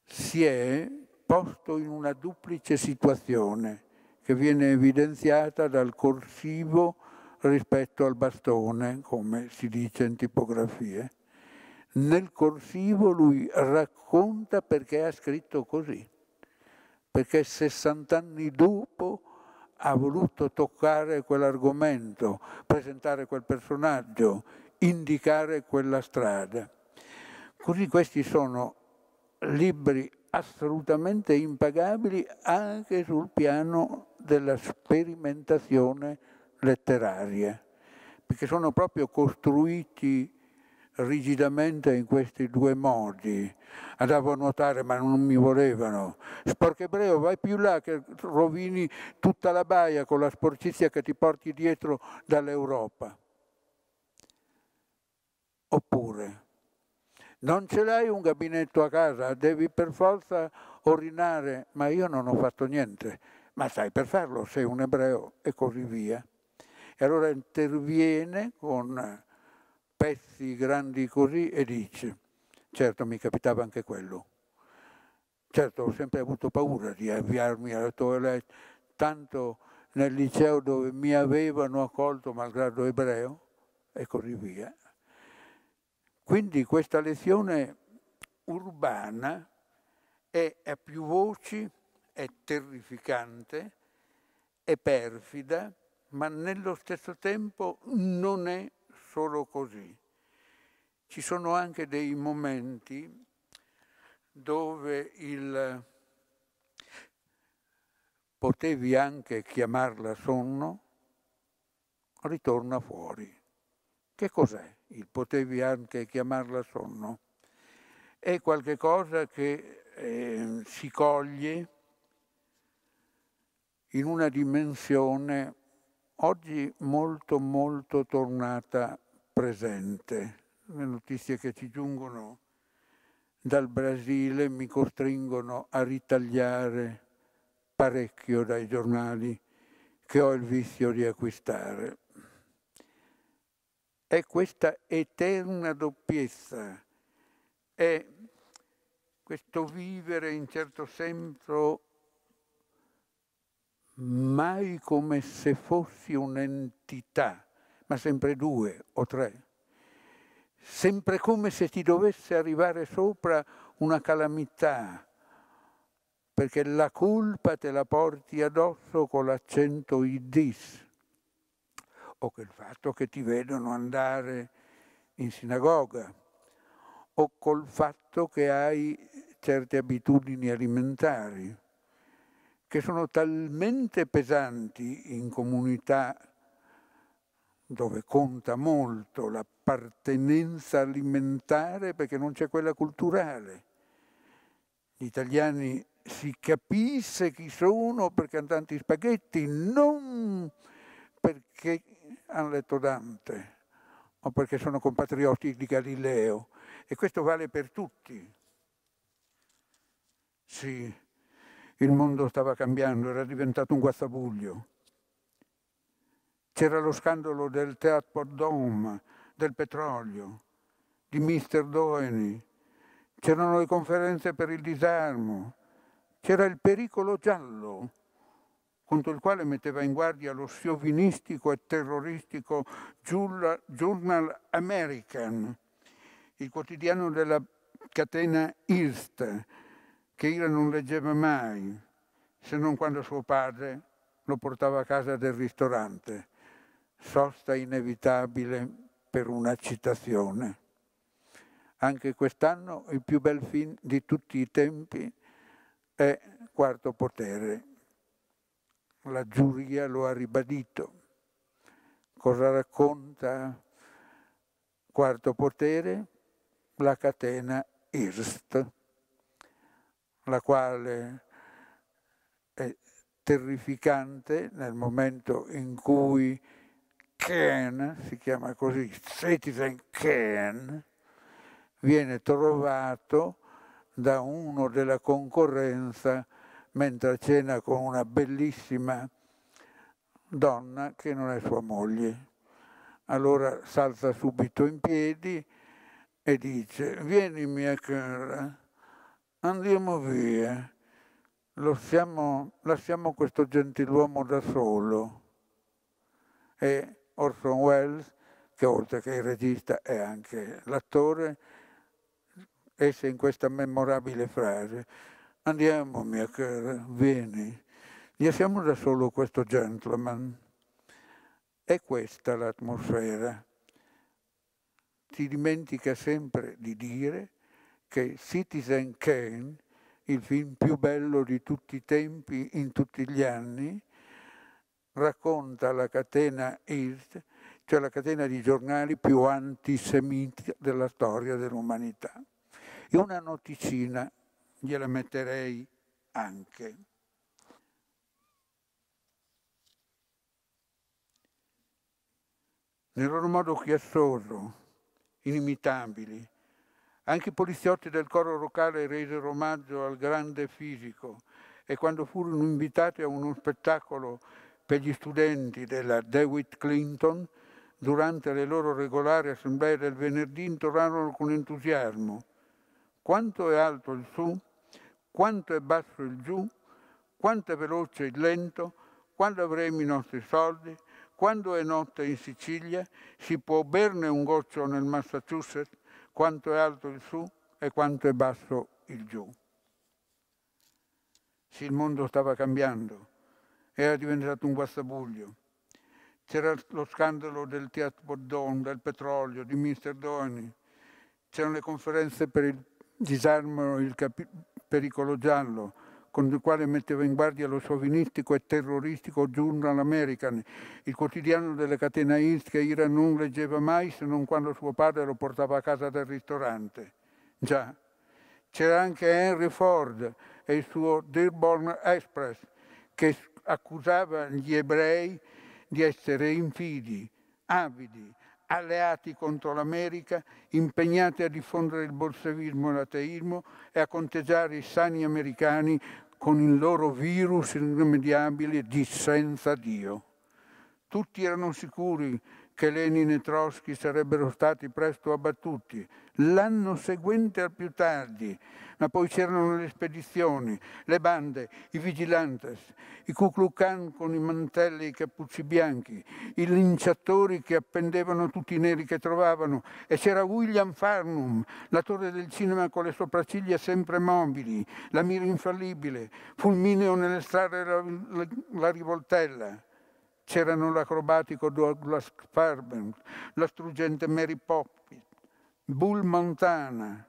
si è posto in una duplice situazione che viene evidenziata dal corsivo rispetto al bastone, come si dice in tipografie. Nel corsivo lui racconta perché ha scritto così, perché 60 anni dopo ha voluto toccare quell'argomento, presentare quel personaggio, indicare quella strada. Così questi sono libri assolutamente impagabili anche sul piano della sperimentazione letteraria, perché sono proprio costruiti rigidamente in questi due modi. Andavo a nuotare ma non mi volevano. ebreo, vai più là che rovini tutta la baia con la sporcizia che ti porti dietro dall'Europa. Oppure, non ce l'hai un gabinetto a casa, devi per forza orinare, ma io non ho fatto niente, ma sai per farlo, sei un ebreo e così via. E allora interviene con pezzi grandi così e dice, certo mi capitava anche quello. Certo ho sempre avuto paura di avviarmi alla toilette, tanto nel liceo dove mi avevano accolto malgrado ebreo e così via. Quindi questa lezione urbana è a più voci, è terrificante, è perfida, ma nello stesso tempo non è solo così. Ci sono anche dei momenti dove il potevi anche chiamarla sonno, ritorna fuori. Che cos'è il potevi anche chiamarla sonno? È qualcosa che eh, si coglie in una dimensione oggi molto molto tornata presente. Le notizie che ci giungono dal Brasile mi costringono a ritagliare parecchio dai giornali che ho il vizio di acquistare. È questa eterna doppiezza, è questo vivere in certo senso mai come se fossi un'entità ma sempre due o tre. Sempre come se ti dovesse arrivare sopra una calamità, perché la colpa te la porti addosso con l'accento iddis, o che il fatto che ti vedono andare in sinagoga, o col fatto che hai certe abitudini alimentari, che sono talmente pesanti in comunità dove conta molto l'appartenenza alimentare perché non c'è quella culturale. Gli italiani si capisse chi sono perché hanno tanti spaghetti, non perché hanno letto Dante o perché sono compatrioti di Galileo. E questo vale per tutti. Sì, il mondo stava cambiando, era diventato un guazzabuglio c'era lo scandalo del Teatro Dome, del petrolio, di Mr. Doheny. C'erano le conferenze per il disarmo. C'era il pericolo giallo contro il quale metteva in guardia lo sciovinistico e terroristico Journal American, il quotidiano della catena Irst, che Ira non leggeva mai, se non quando suo padre lo portava a casa del ristorante sosta inevitabile per una citazione. Anche quest'anno il più bel film di tutti i tempi è Quarto Potere. La giuria lo ha ribadito. Cosa racconta Quarto Potere? La catena Irst, la quale è terrificante nel momento in cui Kane, si chiama così, Citizen Ken, viene trovato da uno della concorrenza mentre cena con una bellissima donna che non è sua moglie. Allora salta subito in piedi e dice, vieni mia cara, andiamo via, siamo, lasciamo questo gentiluomo da solo. E Orson Welles, che oltre che il regista è anche l'attore, esce in questa memorabile frase, andiamo mia cara, vieni, lasciamo da solo questo gentleman. È questa l'atmosfera. Si dimentica sempre di dire che Citizen Kane, il film più bello di tutti i tempi, in tutti gli anni, racconta la catena IRT, cioè la catena di giornali più antisemiti della storia dell'umanità. E una noticina gliela metterei anche. Nel loro modo chiassoso, inimitabili, anche i poliziotti del coro locale resero omaggio al grande fisico e quando furono invitati a uno spettacolo per gli studenti della DeWitt Clinton durante le loro regolari assemblee del venerdì intorarono con entusiasmo. Quanto è alto il su, quanto è basso il giù, quanto è veloce il lento, quando avremo i nostri soldi, quando è notte in Sicilia, si può berne un goccio nel Massachusetts, quanto è alto il su e quanto è basso il giù. Sì, il mondo stava cambiando era diventato un guastabuglio. C'era lo scandalo del Teatro Bordon, del petrolio, di Mister Doni. C'erano le conferenze per il disarmo il capi- pericolo giallo, con il quale metteva in guardia lo sovinistico e terroristico Journal American, il quotidiano delle catene IS che Ira non leggeva mai se non quando suo padre lo portava a casa dal ristorante. Già, c'era anche Henry Ford e il suo Dearborn Express, che accusava gli ebrei di essere infidi, avidi, alleati contro l'America, impegnati a diffondere il bolsevismo e l'ateismo e a conteggiare i sani americani con il loro virus irrimediabile di senza Dio. Tutti erano sicuri che Lenin e Trotsky sarebbero stati presto abbattuti, l'anno seguente al più tardi, ma poi c'erano le spedizioni, le bande, i vigilantes, i Ku Klux Klan con i mantelli e i cappucci bianchi, i linciatori che appendevano tutti i neri che trovavano e c'era William Farnum, l'attore del cinema con le sopracciglia sempre mobili, la mira infallibile, fulmineo nelle strade la, la, la rivoltella. C'erano l'acrobatico Douglas Fairbanks, la struggente Mary Poppins, Bull Montana,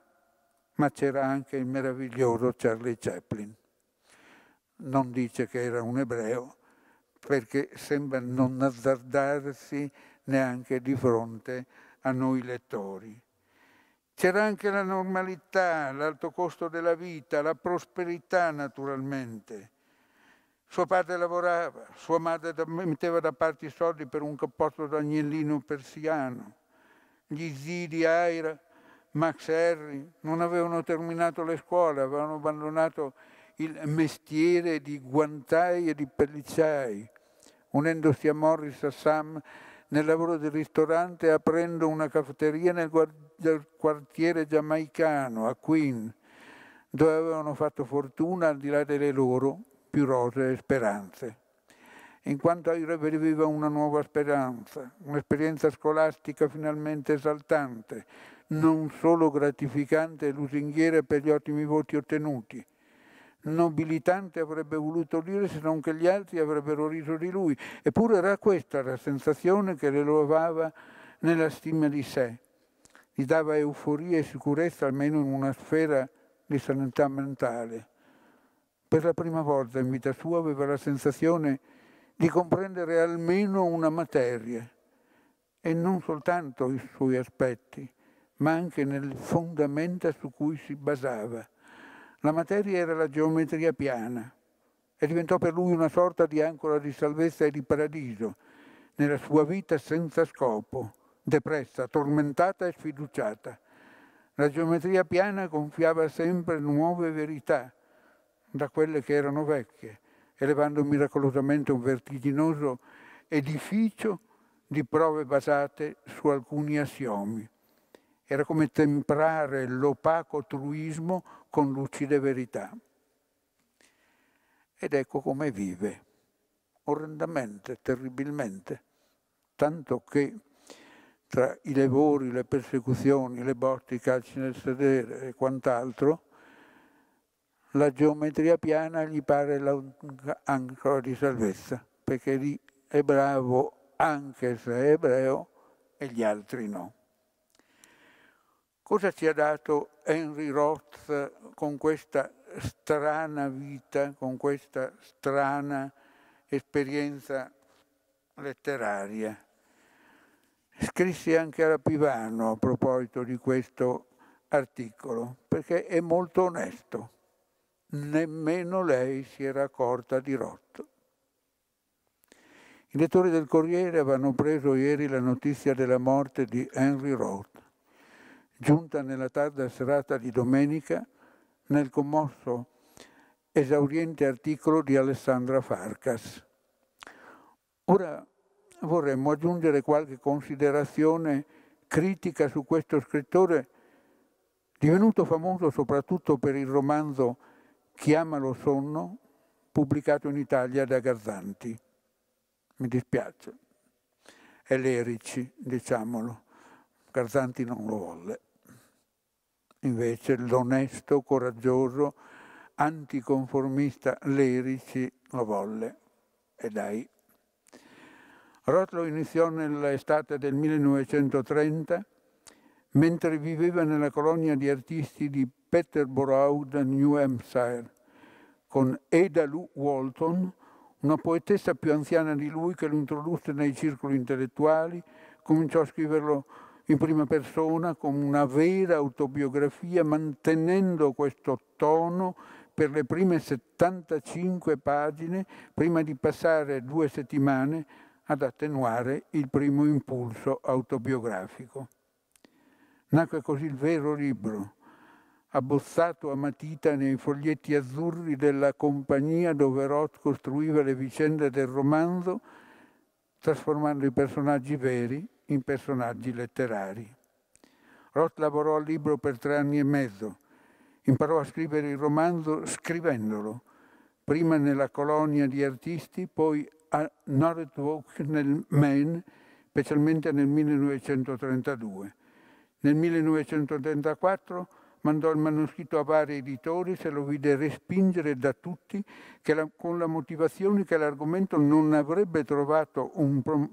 ma c'era anche il meraviglioso Charlie Chaplin. Non dice che era un ebreo, perché sembra non azzardarsi neanche di fronte a noi lettori. C'era anche la normalità, l'alto costo della vita, la prosperità naturalmente. Suo padre lavorava, sua madre metteva da parte i soldi per un cappotto d'agnellino persiano. Gli zii di Aira, Max Harry, non avevano terminato le scuole, avevano abbandonato il mestiere di guantai e di pellicciai, unendosi a Morris a Sam nel lavoro del ristorante aprendo una caffetteria nel quartiere giamaicano, a Queen, dove avevano fatto fortuna al di là delle loro più rosee speranze. In quanto a Ira viva una nuova speranza, un'esperienza scolastica finalmente esaltante, non solo gratificante e lusinghiera per gli ottimi voti ottenuti, nobilitante avrebbe voluto dire se non che gli altri avrebbero riso di lui, eppure era questa la sensazione che le lovava nella stima di sé, gli dava euforia e sicurezza almeno in una sfera di sanità mentale. Per la prima volta in vita sua aveva la sensazione di comprendere almeno una materia e non soltanto i suoi aspetti, ma anche nel fondamenta su cui si basava. La materia era la geometria piana e diventò per lui una sorta di ancora di salvezza e di paradiso nella sua vita senza scopo, depressa, tormentata e sfiduciata. La geometria piana gonfiava sempre nuove verità da quelle che erano vecchie, elevando miracolosamente un vertiginoso edificio di prove basate su alcuni assiomi. Era come temprare l'opaco truismo con lucide verità. Ed ecco come vive, orrendamente, terribilmente, tanto che tra i lavori, le persecuzioni, le botti, i calci nel sedere e quant'altro, la geometria piana gli pare l'ancora di salvezza, perché lì è bravo anche se è ebreo e gli altri no. Cosa ci ha dato Henry Roth con questa strana vita, con questa strana esperienza letteraria? Scrissi anche a Pivano a proposito di questo articolo, perché è molto onesto nemmeno lei si era accorta di rotto. I lettori del Corriere avevano preso ieri la notizia della morte di Henry Roth, giunta nella tarda serata di domenica nel commosso esauriente articolo di Alessandra Farcas. Ora vorremmo aggiungere qualche considerazione critica su questo scrittore divenuto famoso soprattutto per il romanzo chi ama lo sonno, pubblicato in Italia da Garzanti. Mi dispiace. È l'Erici, diciamolo. Garzanti non lo volle. Invece l'onesto, coraggioso, anticonformista Lerici lo volle. E dai. Rotlo iniziò nell'estate del 1930 mentre viveva nella colonia di artisti di Peterborough da New Hampshire, con Ada Lou Walton, una poetessa più anziana di lui che lo introdusse nei circoli intellettuali, cominciò a scriverlo in prima persona come una vera autobiografia, mantenendo questo tono per le prime 75 pagine, prima di passare due settimane ad attenuare il primo impulso autobiografico. Nacque così il vero libro, abbozzato a matita nei foglietti azzurri della compagnia dove Roth costruiva le vicende del romanzo, trasformando i personaggi veri in personaggi letterari. Roth lavorò al libro per tre anni e mezzo, imparò a scrivere il romanzo scrivendolo, prima nella colonia di artisti, poi a Norwalk nel Maine, specialmente nel 1932. Nel 1934 mandò il manoscritto a vari editori se lo vide respingere da tutti la, con la motivazione che l'argomento non avrebbe trovato un, pro,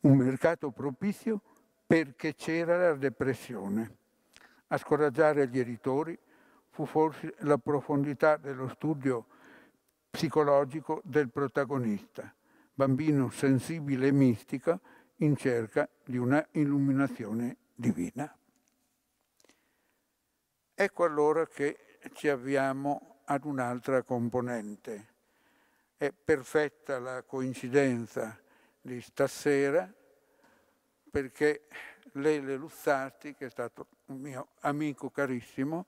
un mercato propizio perché c'era la depressione. A scoraggiare gli editori fu forse la profondità dello studio psicologico del protagonista, bambino sensibile e mistico in cerca di una illuminazione divina. Ecco allora che ci avviamo ad un'altra componente. È perfetta la coincidenza di stasera perché Lele Luzzati, che è stato un mio amico carissimo,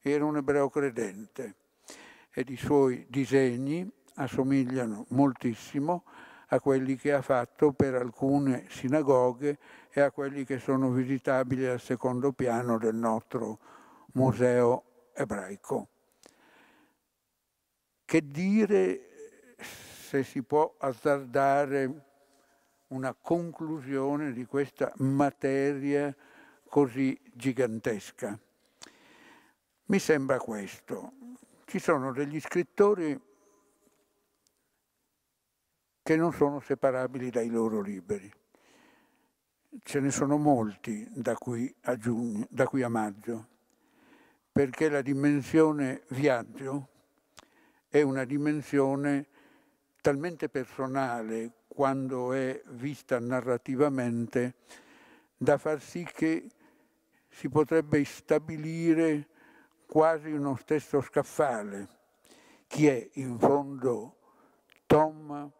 era un ebreo credente e i suoi disegni assomigliano moltissimo a quelli che ha fatto per alcune sinagoghe e a quelli che sono visitabili al secondo piano del nostro museo ebraico. Che dire se si può azzardare una conclusione di questa materia così gigantesca? Mi sembra questo. Ci sono degli scrittori che non sono separabili dai loro liberi. Ce ne sono molti da qui a, giugno, da qui a maggio perché la dimensione viaggio è una dimensione talmente personale quando è vista narrativamente da far sì che si potrebbe stabilire quasi uno stesso scaffale. Chi è in fondo Tom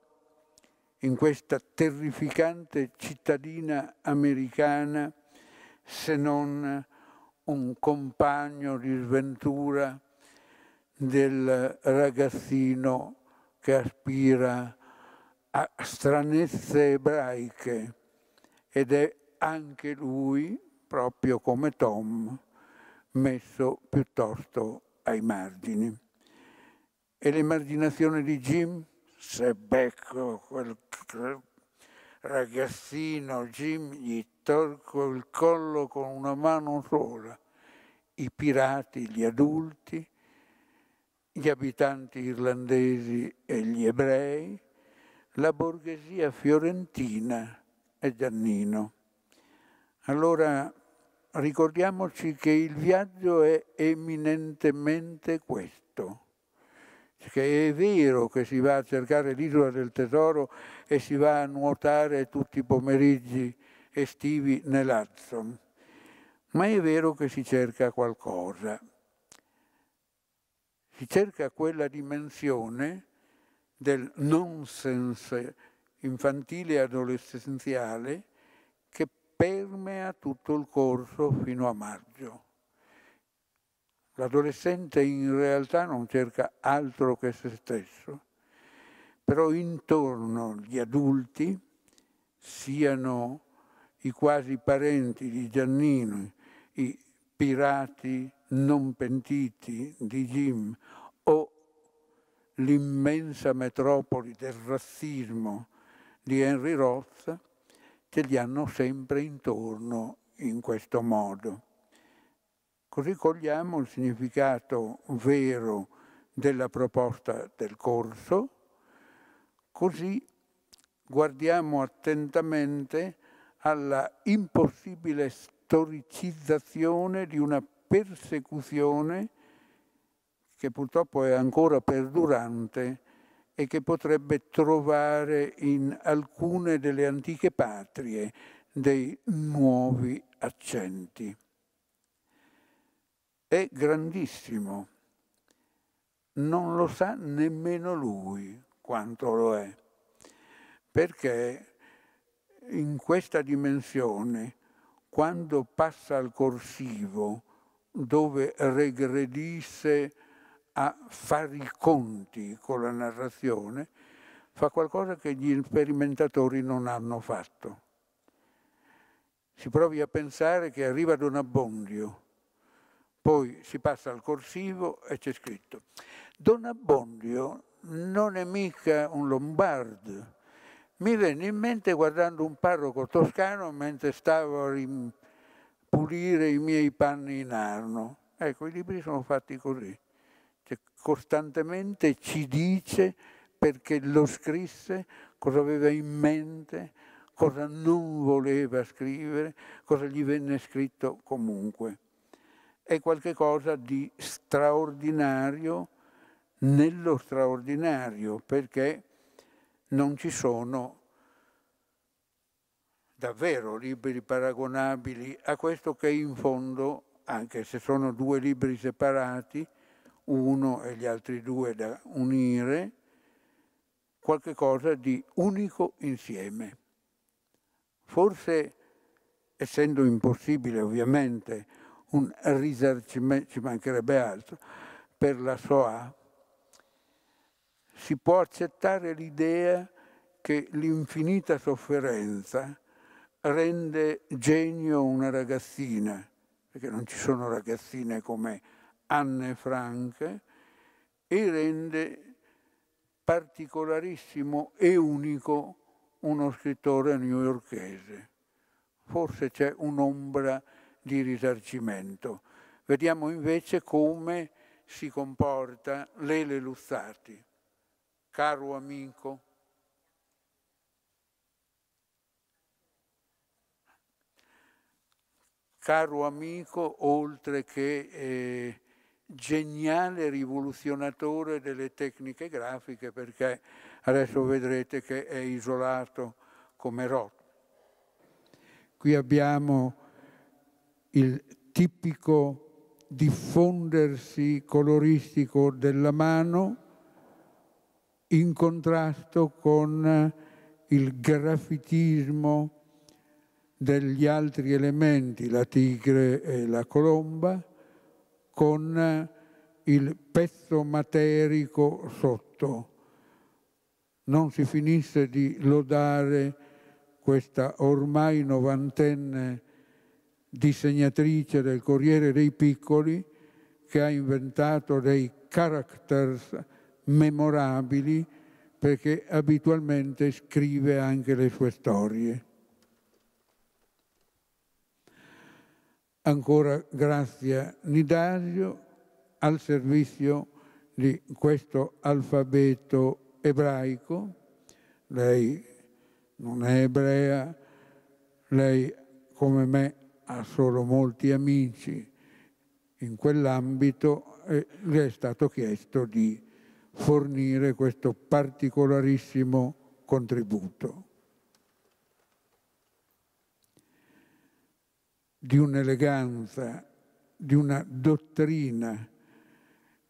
in questa terrificante cittadina americana se non un compagno di sventura del ragazzino che aspira a stranezze ebraiche ed è anche lui, proprio come Tom, messo piuttosto ai margini. E l'emarginazione di Jim? Se becco quel ragazzino Jim gli torco il collo con una mano sola, i pirati, gli adulti, gli abitanti irlandesi e gli ebrei, la borghesia fiorentina e Giannino. Allora ricordiamoci che il viaggio è eminentemente questo che è vero che si va a cercare l'isola del tesoro e si va a nuotare tutti i pomeriggi estivi nell'Hudson, ma è vero che si cerca qualcosa. Si cerca quella dimensione del nonsense infantile e adolescenziale che permea tutto il corso fino a maggio. L'adolescente in realtà non cerca altro che se stesso, però intorno gli adulti, siano i quasi parenti di Giannino, i pirati non pentiti di Jim o l'immensa metropoli del razzismo di Henry Roth, ce li hanno sempre intorno in questo modo così cogliamo il significato vero della proposta del corso, così guardiamo attentamente alla impossibile storicizzazione di una persecuzione che purtroppo è ancora perdurante e che potrebbe trovare in alcune delle antiche patrie dei nuovi accenti è grandissimo. Non lo sa nemmeno lui quanto lo è, perché in questa dimensione, quando passa al corsivo, dove regredisse a fare i conti con la narrazione, fa qualcosa che gli sperimentatori non hanno fatto. Si provi a pensare che arriva ad un Abbondio, poi si passa al corsivo e c'è scritto. Don Abbondio non è mica un lombardo. Mi venne in mente guardando un parroco toscano mentre stavo a pulire i miei panni in arno. Ecco, i libri sono fatti così. Cioè, costantemente ci dice perché lo scrisse, cosa aveva in mente, cosa non voleva scrivere, cosa gli venne scritto comunque è qualcosa di straordinario nello straordinario, perché non ci sono davvero libri paragonabili a questo che in fondo, anche se sono due libri separati, uno e gli altri due da unire, qualcosa di unico insieme. Forse, essendo impossibile ovviamente un risarcimento, ci mancherebbe altro, per la SOA, si può accettare l'idea che l'infinita sofferenza rende genio una ragazzina, perché non ci sono ragazzine come Anne Frank, e rende particolarissimo e unico uno scrittore newyorchese. Forse c'è un'ombra di risarcimento. Vediamo invece come si comporta Lele Luzzati. Caro amico, caro amico, oltre che eh, geniale rivoluzionatore delle tecniche grafiche, perché adesso vedrete che è isolato come Roth. Qui abbiamo il tipico diffondersi coloristico della mano in contrasto con il grafitismo degli altri elementi, la tigre e la colomba, con il pezzo materico sotto. Non si finisse di lodare questa ormai novantenne disegnatrice del Corriere dei Piccoli che ha inventato dei characters memorabili perché abitualmente scrive anche le sue storie. Ancora grazie a Nidasio al servizio di questo alfabeto ebraico. Lei non è ebrea, lei come me ha solo molti amici in quell'ambito e gli è stato chiesto di fornire questo particolarissimo contributo. di un'eleganza, di una dottrina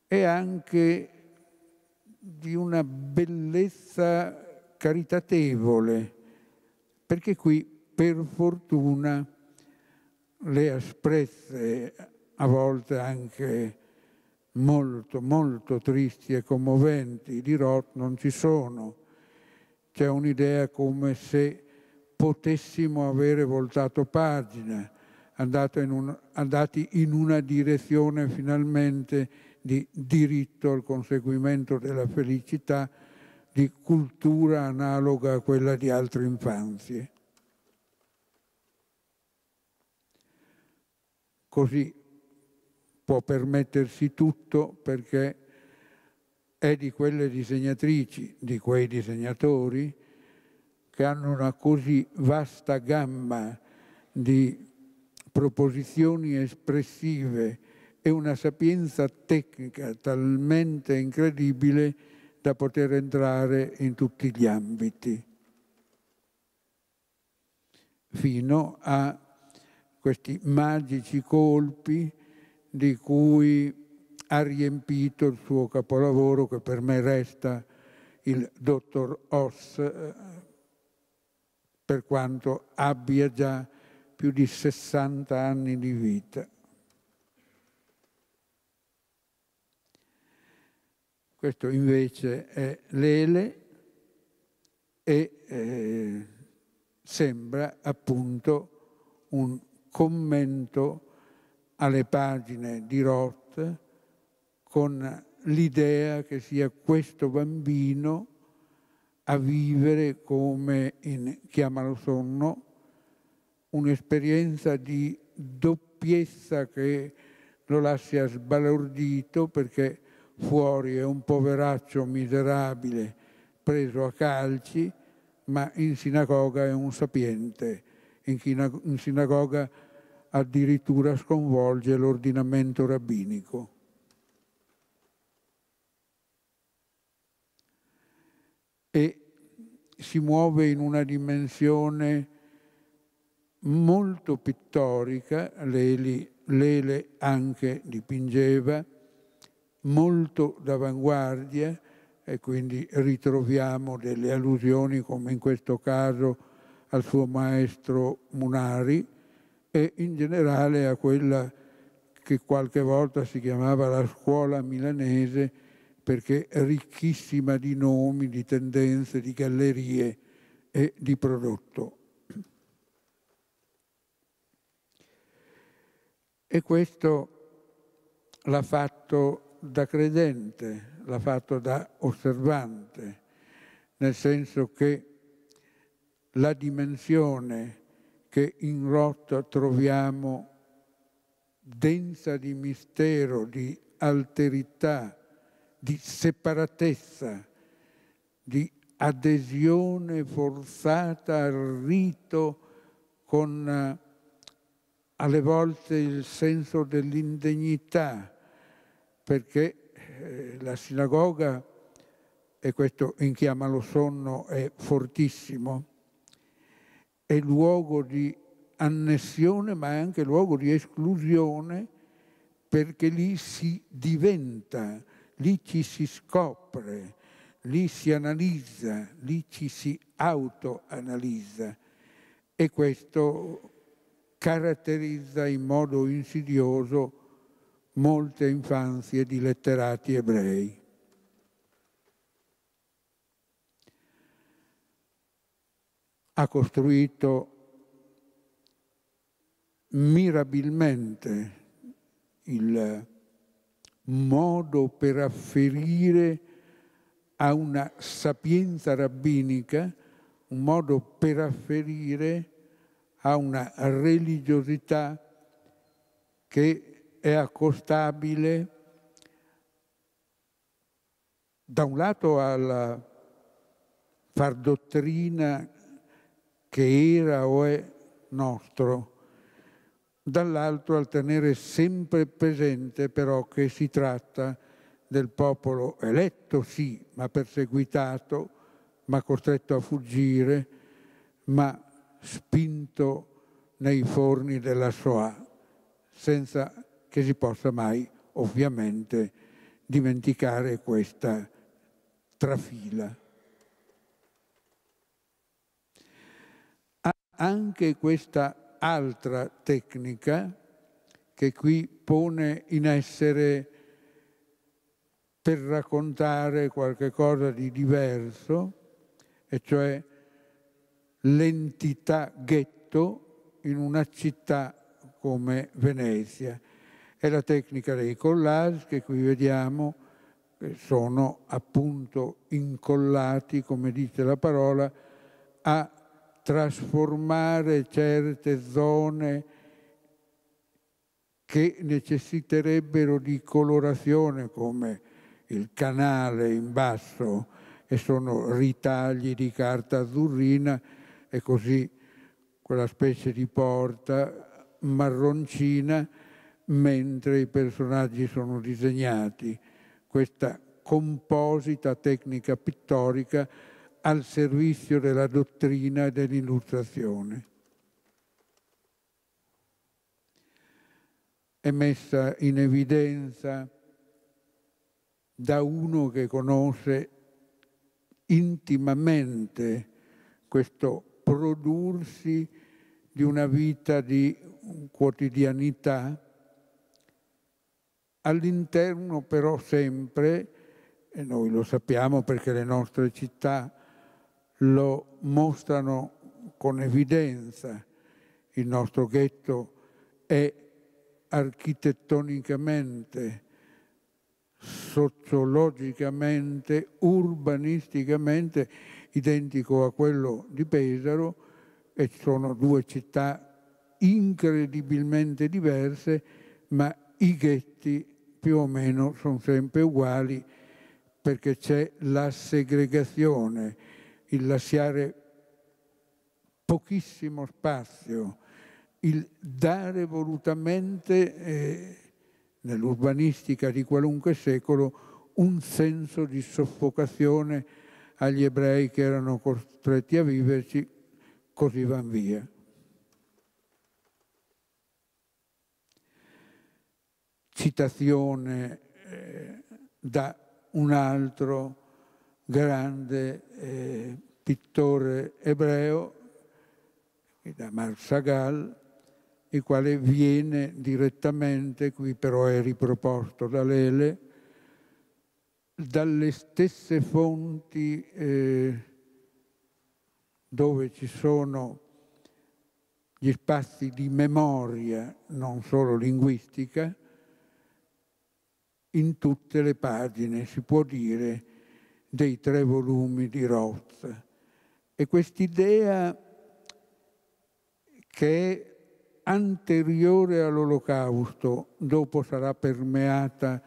e anche di una bellezza caritatevole, perché qui per fortuna le asprezze, a volte anche molto, molto tristi e commoventi, di Roth non ci sono. C'è un'idea come se potessimo avere voltato pagina, in un, andati in una direzione finalmente di diritto al conseguimento della felicità, di cultura analoga a quella di altre infanzie. Così può permettersi tutto perché è di quelle disegnatrici, di quei disegnatori che hanno una così vasta gamma di proposizioni espressive e una sapienza tecnica talmente incredibile da poter entrare in tutti gli ambiti, fino a questi magici colpi di cui ha riempito il suo capolavoro che per me resta il dottor Oss, eh, per quanto abbia già più di 60 anni di vita. Questo invece è Lele e eh, sembra appunto un commento alle pagine di Roth con l'idea che sia questo bambino a vivere come in lo Sonno un'esperienza di doppiezza che lo lascia sbalordito perché fuori è un poveraccio miserabile preso a calci, ma in sinagoga è un sapiente in sinagoga addirittura sconvolge l'ordinamento rabbinico. E si muove in una dimensione molto pittorica, Leli, Lele anche dipingeva, molto d'avanguardia e quindi ritroviamo delle allusioni come in questo caso al suo maestro Munari e in generale a quella che qualche volta si chiamava la scuola milanese perché ricchissima di nomi, di tendenze, di gallerie e di prodotto. E questo l'ha fatto da credente, l'ha fatto da osservante, nel senso che la dimensione che in rotta troviamo densa di mistero, di alterità, di separatezza, di adesione forzata al rito con eh, alle volte il senso dell'indegnità, perché eh, la sinagoga, e questo in chiama lo sonno è fortissimo, è luogo di annessione ma è anche luogo di esclusione perché lì si diventa, lì ci si scopre, lì si analizza, lì ci si autoanalizza e questo caratterizza in modo insidioso molte infanzie di letterati ebrei. ha costruito mirabilmente il modo per afferire a una sapienza rabbinica, un modo per afferire a una religiosità che è accostabile da un lato alla far dottrina che era o è nostro, dall'altro al tenere sempre presente però che si tratta del popolo eletto sì, ma perseguitato, ma costretto a fuggire, ma spinto nei forni della Soa, senza che si possa mai ovviamente dimenticare questa trafila. anche questa altra tecnica che qui pone in essere per raccontare qualche cosa di diverso, e cioè l'entità ghetto in una città come Venezia. È la tecnica dei collage che qui vediamo, che sono appunto incollati, come dice la parola, a trasformare certe zone che necessiterebbero di colorazione come il canale in basso e sono ritagli di carta azzurrina e così quella specie di porta marroncina mentre i personaggi sono disegnati. Questa composita tecnica pittorica al servizio della dottrina e dell'illustrazione. È messa in evidenza da uno che conosce intimamente questo prodursi di una vita di quotidianità, all'interno però sempre, e noi lo sappiamo perché le nostre città lo mostrano con evidenza. Il nostro ghetto è architettonicamente, sociologicamente, urbanisticamente identico a quello di Pesaro e sono due città incredibilmente diverse, ma i ghetti più o meno sono sempre uguali perché c'è la segregazione il lasciare pochissimo spazio, il dare volutamente, eh, nell'urbanistica di qualunque secolo, un senso di soffocazione agli ebrei che erano costretti a viverci, così van via. Citazione eh, da un altro grande eh, pittore ebreo, Damar Sagal, il quale viene direttamente, qui però è riproposto da Lele, dalle stesse fonti eh, dove ci sono gli spazi di memoria, non solo linguistica, in tutte le pagine, si può dire dei tre volumi di Roth. E quest'idea che è anteriore all'Olocausto, dopo sarà permeata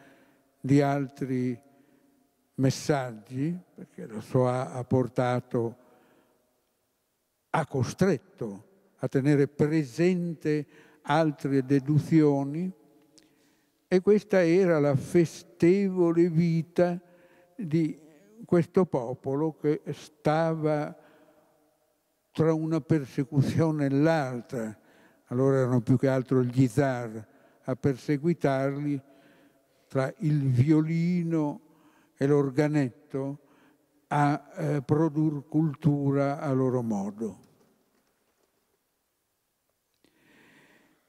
di altri messaggi, perché la sua ha portato, ha costretto a tenere presente altre deduzioni, e questa era la festevole vita di questo popolo che stava tra una persecuzione e l'altra, allora erano più che altro gli zar a perseguitarli tra il violino e l'organetto a eh, produrre cultura a loro modo.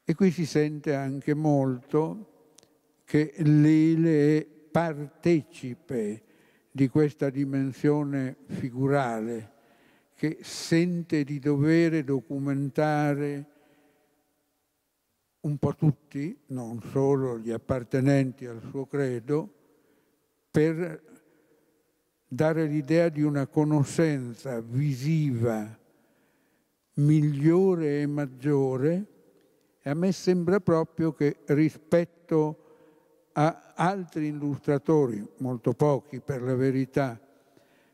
E qui si sente anche molto che Lele è partecipe di questa dimensione figurale che sente di dovere documentare un po' tutti, non solo gli appartenenti al suo credo, per dare l'idea di una conoscenza visiva migliore e maggiore e a me sembra proprio che rispetto a altri illustratori, molto pochi per la verità,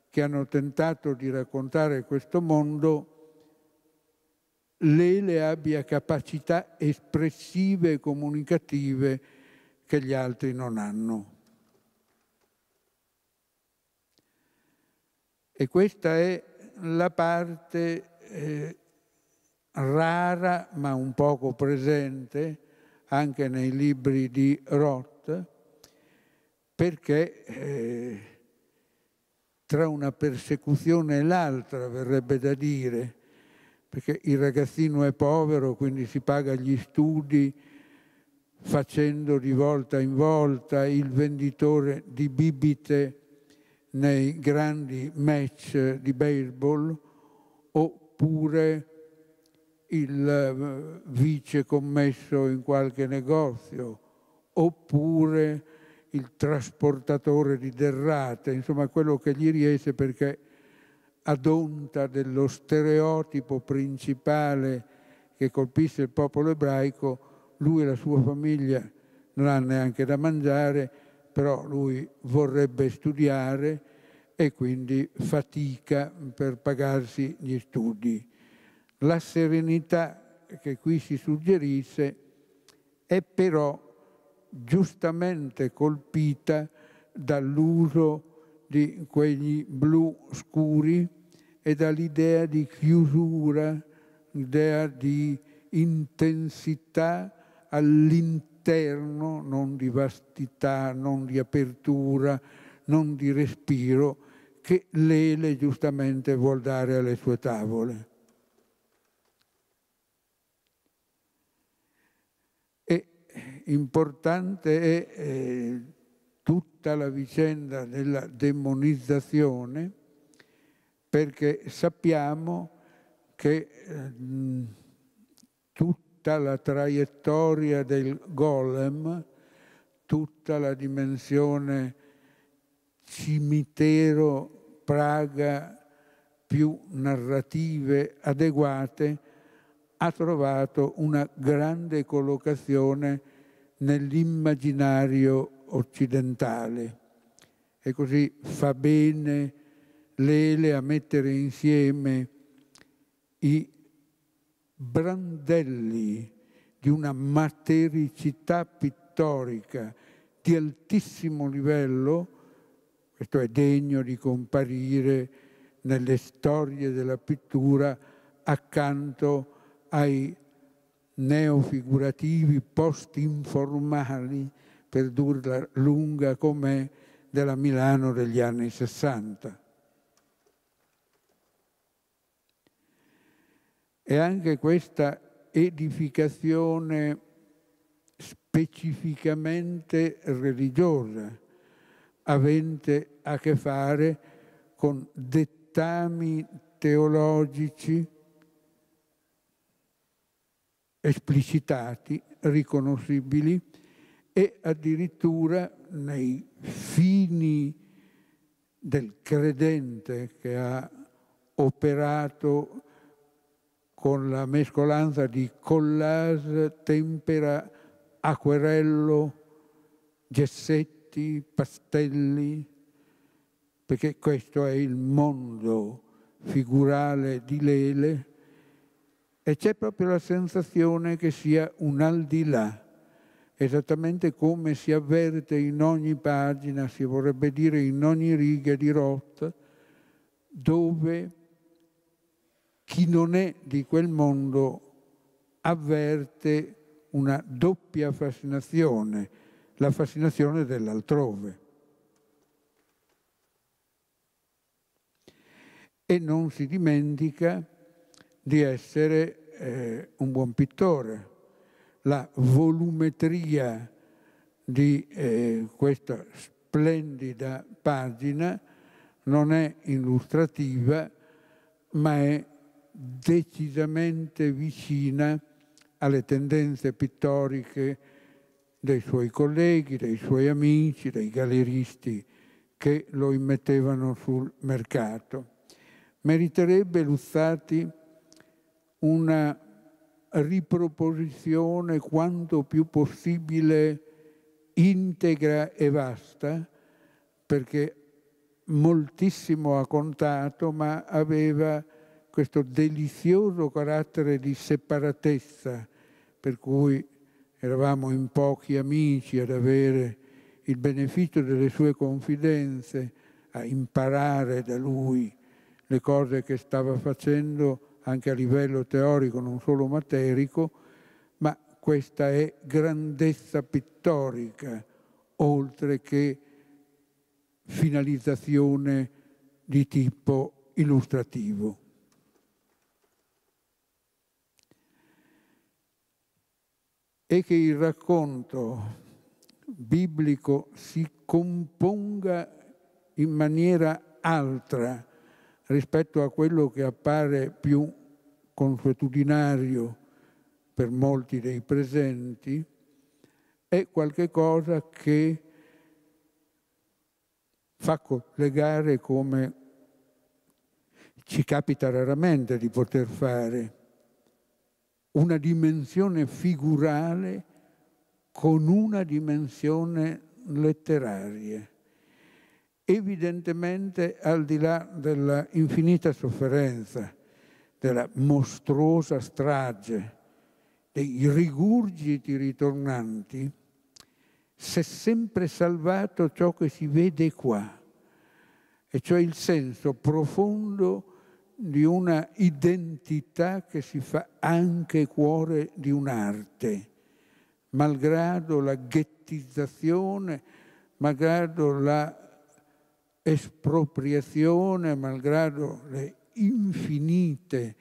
che hanno tentato di raccontare questo mondo, Lele abbia capacità espressive e comunicative che gli altri non hanno. E questa è la parte eh, rara ma un poco presente anche nei libri di Roth fatta perché eh, tra una persecuzione e l'altra, verrebbe da dire, perché il ragazzino è povero, quindi si paga gli studi facendo di volta in volta il venditore di bibite nei grandi match di baseball oppure il eh, vice commesso in qualche negozio oppure il trasportatore di derrate, insomma quello che gli riesce perché ad onta dello stereotipo principale che colpisce il popolo ebraico, lui e la sua famiglia non hanno neanche da mangiare, però lui vorrebbe studiare e quindi fatica per pagarsi gli studi. La serenità che qui si suggerisse è però giustamente colpita dall'uso di quegli blu scuri e dall'idea di chiusura, idea di intensità all'interno, non di vastità, non di apertura, non di respiro, che Lele giustamente vuol dare alle sue tavole. importante è eh, tutta la vicenda della demonizzazione perché sappiamo che eh, tutta la traiettoria del golem, tutta la dimensione cimitero, Praga, più narrative adeguate, ha trovato una grande collocazione nell'immaginario occidentale. E così fa bene Lele a mettere insieme i brandelli di una matericità pittorica di altissimo livello, questo è degno di comparire nelle storie della pittura accanto ai neofigurativi, post-informali, per dirla lunga, com'è, della Milano degli anni Sessanta. E anche questa edificazione specificamente religiosa, avente a che fare con dettami teologici esplicitati, riconoscibili e addirittura nei fini del credente che ha operato con la mescolanza di collage, tempera, acquerello, gessetti, pastelli, perché questo è il mondo figurale di Lele e c'è proprio la sensazione che sia un al di là, esattamente come si avverte in ogni pagina, si vorrebbe dire in ogni riga di Roth, dove chi non è di quel mondo avverte una doppia fascinazione, la fascinazione dell'altrove. E non si dimentica di essere eh, un buon pittore. La volumetria di eh, questa splendida pagina non è illustrativa, ma è decisamente vicina alle tendenze pittoriche dei suoi colleghi, dei suoi amici, dei galleristi che lo immettevano sul mercato. Meriterebbe Luzzati una riproposizione quanto più possibile integra e vasta, perché moltissimo ha contato, ma aveva questo delizioso carattere di separatezza, per cui eravamo in pochi amici ad avere il beneficio delle sue confidenze, a imparare da lui le cose che stava facendo anche a livello teorico, non solo materico, ma questa è grandezza pittorica, oltre che finalizzazione di tipo illustrativo. E che il racconto biblico si componga in maniera altra rispetto a quello che appare più consuetudinario per molti dei presenti, è qualcosa che fa collegare come ci capita raramente di poter fare una dimensione figurale con una dimensione letteraria. Evidentemente al di là della infinita sofferenza della mostruosa strage, dei rigurgiti ritornanti, si è sempre salvato ciò che si vede qua, e cioè il senso profondo di una identità che si fa anche cuore di un'arte, malgrado la ghettizzazione, malgrado la espropriazione, malgrado le infinite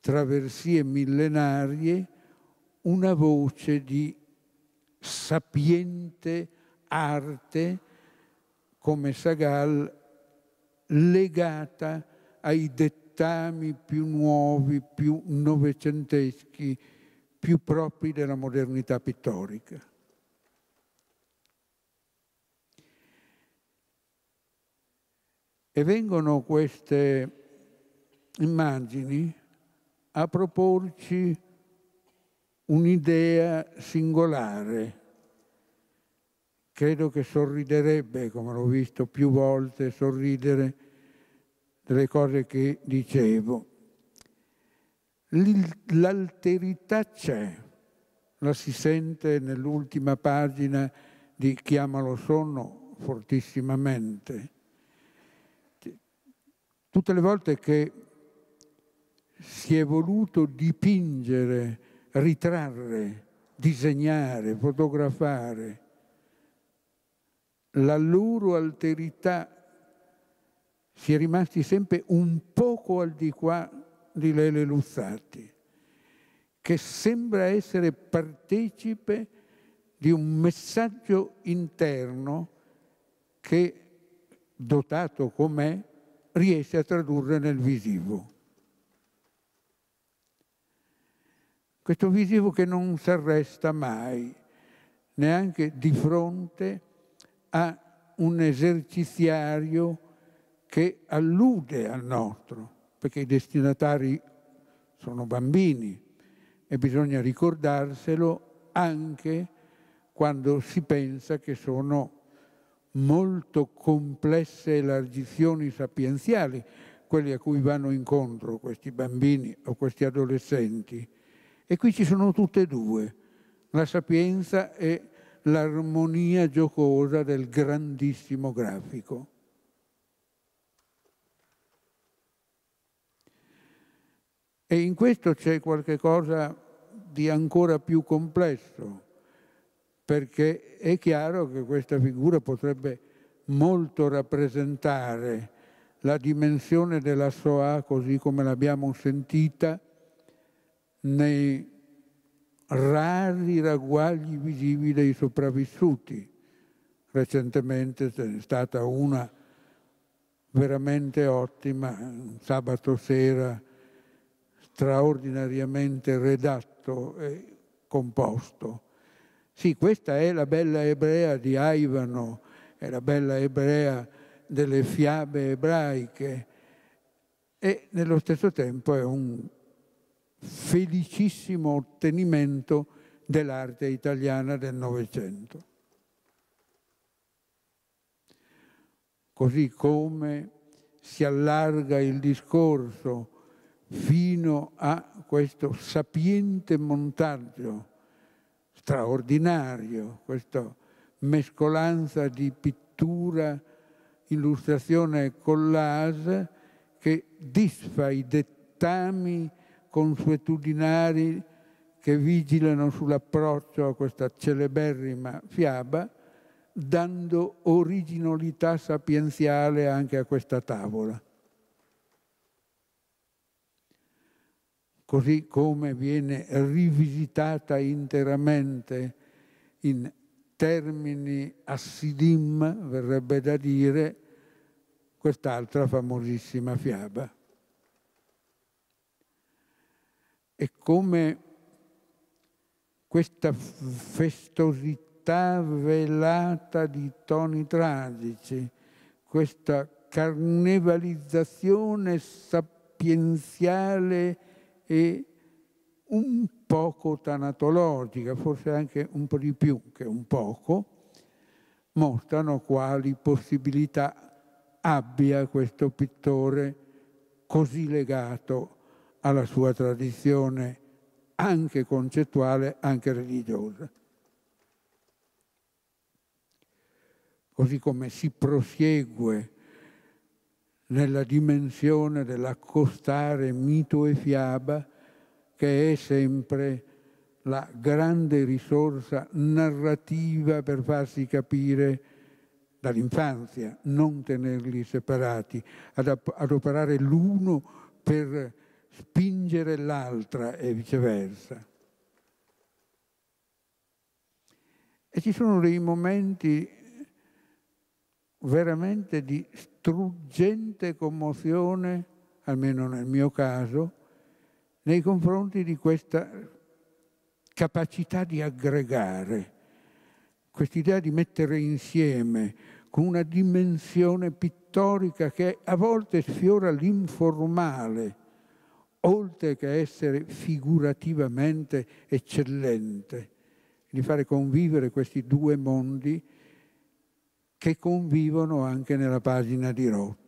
traversie millenarie una voce di sapiente arte come Sagal legata ai dettami più nuovi, più novecenteschi, più propri della modernità pittorica. E vengono queste immagini a proporci un'idea singolare. Credo che sorriderebbe, come l'ho visto più volte, sorridere delle cose che dicevo. L'alterità c'è, la si sente nell'ultima pagina di Chiamalo Sonno fortissimamente. Tutte le volte che si è voluto dipingere, ritrarre, disegnare, fotografare la loro alterità si è rimasti sempre un poco al di qua di Lele Luzzatti, che sembra essere partecipe di un messaggio interno che, dotato com'è, riesce a tradurre nel visivo. questo visivo che non si arresta mai, neanche di fronte a un eserciziario che allude al nostro, perché i destinatari sono bambini e bisogna ricordarselo anche quando si pensa che sono molto complesse elargizioni sapienziali, quelle a cui vanno incontro questi bambini o questi adolescenti e qui ci sono tutte e due, la sapienza e l'armonia giocosa del grandissimo grafico. E in questo c'è qualche cosa di ancora più complesso, perché è chiaro che questa figura potrebbe molto rappresentare la dimensione della Soa così come l'abbiamo sentita nei rari ragguagli visivi dei sopravvissuti. Recentemente c'è stata una veramente ottima, sabato sera, straordinariamente redatto e composto. Sì, questa è la bella ebrea di Aivano, è la bella ebrea delle fiabe ebraiche e nello stesso tempo è un felicissimo ottenimento dell'arte italiana del Novecento. Così come si allarga il discorso fino a questo sapiente montaggio straordinario, questa mescolanza di pittura, illustrazione e collage che disfa i dettami consuetudinari che vigilano sull'approccio a questa celeberrima fiaba, dando originalità sapienziale anche a questa tavola. Così come viene rivisitata interamente in termini assidim, verrebbe da dire, quest'altra famosissima fiaba. e come questa festosità velata di toni tragici, questa carnevalizzazione sapienziale e un poco tanatologica, forse anche un po' di più che un poco, mostrano quali possibilità abbia questo pittore così legato alla sua tradizione anche concettuale, anche religiosa. Così come si prosiegue nella dimensione dell'accostare mito e fiaba, che è sempre la grande risorsa narrativa per farsi capire dall'infanzia, non tenerli separati, ad, operare l'uno per spingere l'altra e viceversa. E ci sono dei momenti veramente di struggente commozione, almeno nel mio caso, nei confronti di questa capacità di aggregare, quest'idea di mettere insieme con una dimensione pittorica che a volte sfiora l'informale oltre che essere figurativamente eccellente, di fare convivere questi due mondi che convivono anche nella pagina di Roth.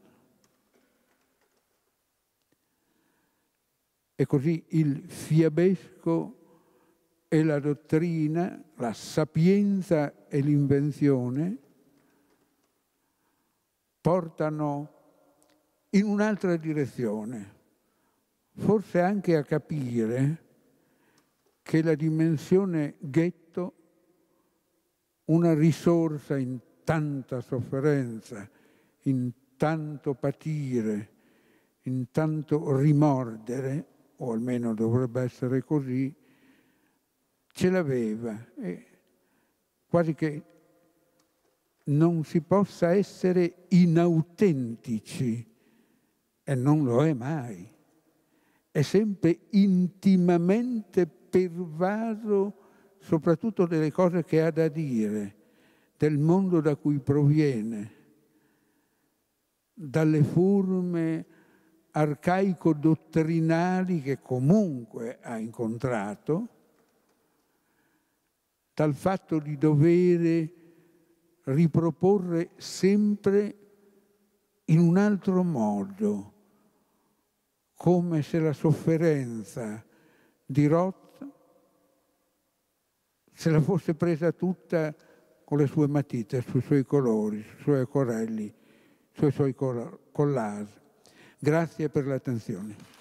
E così il fiabesco e la dottrina, la sapienza e l'invenzione portano in un'altra direzione forse anche a capire che la dimensione ghetto, una risorsa in tanta sofferenza, in tanto patire, in tanto rimordere, o almeno dovrebbe essere così, ce l'aveva. E quasi che non si possa essere inautentici, e non lo è mai è sempre intimamente pervaso soprattutto delle cose che ha da dire, del mondo da cui proviene, dalle forme arcaico-dottrinali che comunque ha incontrato, dal fatto di dovere riproporre sempre in un altro modo come se la sofferenza di Roth se la fosse presa tutta con le sue matite, sui suoi colori, sui suoi corelli, sui suoi collage. Grazie per l'attenzione.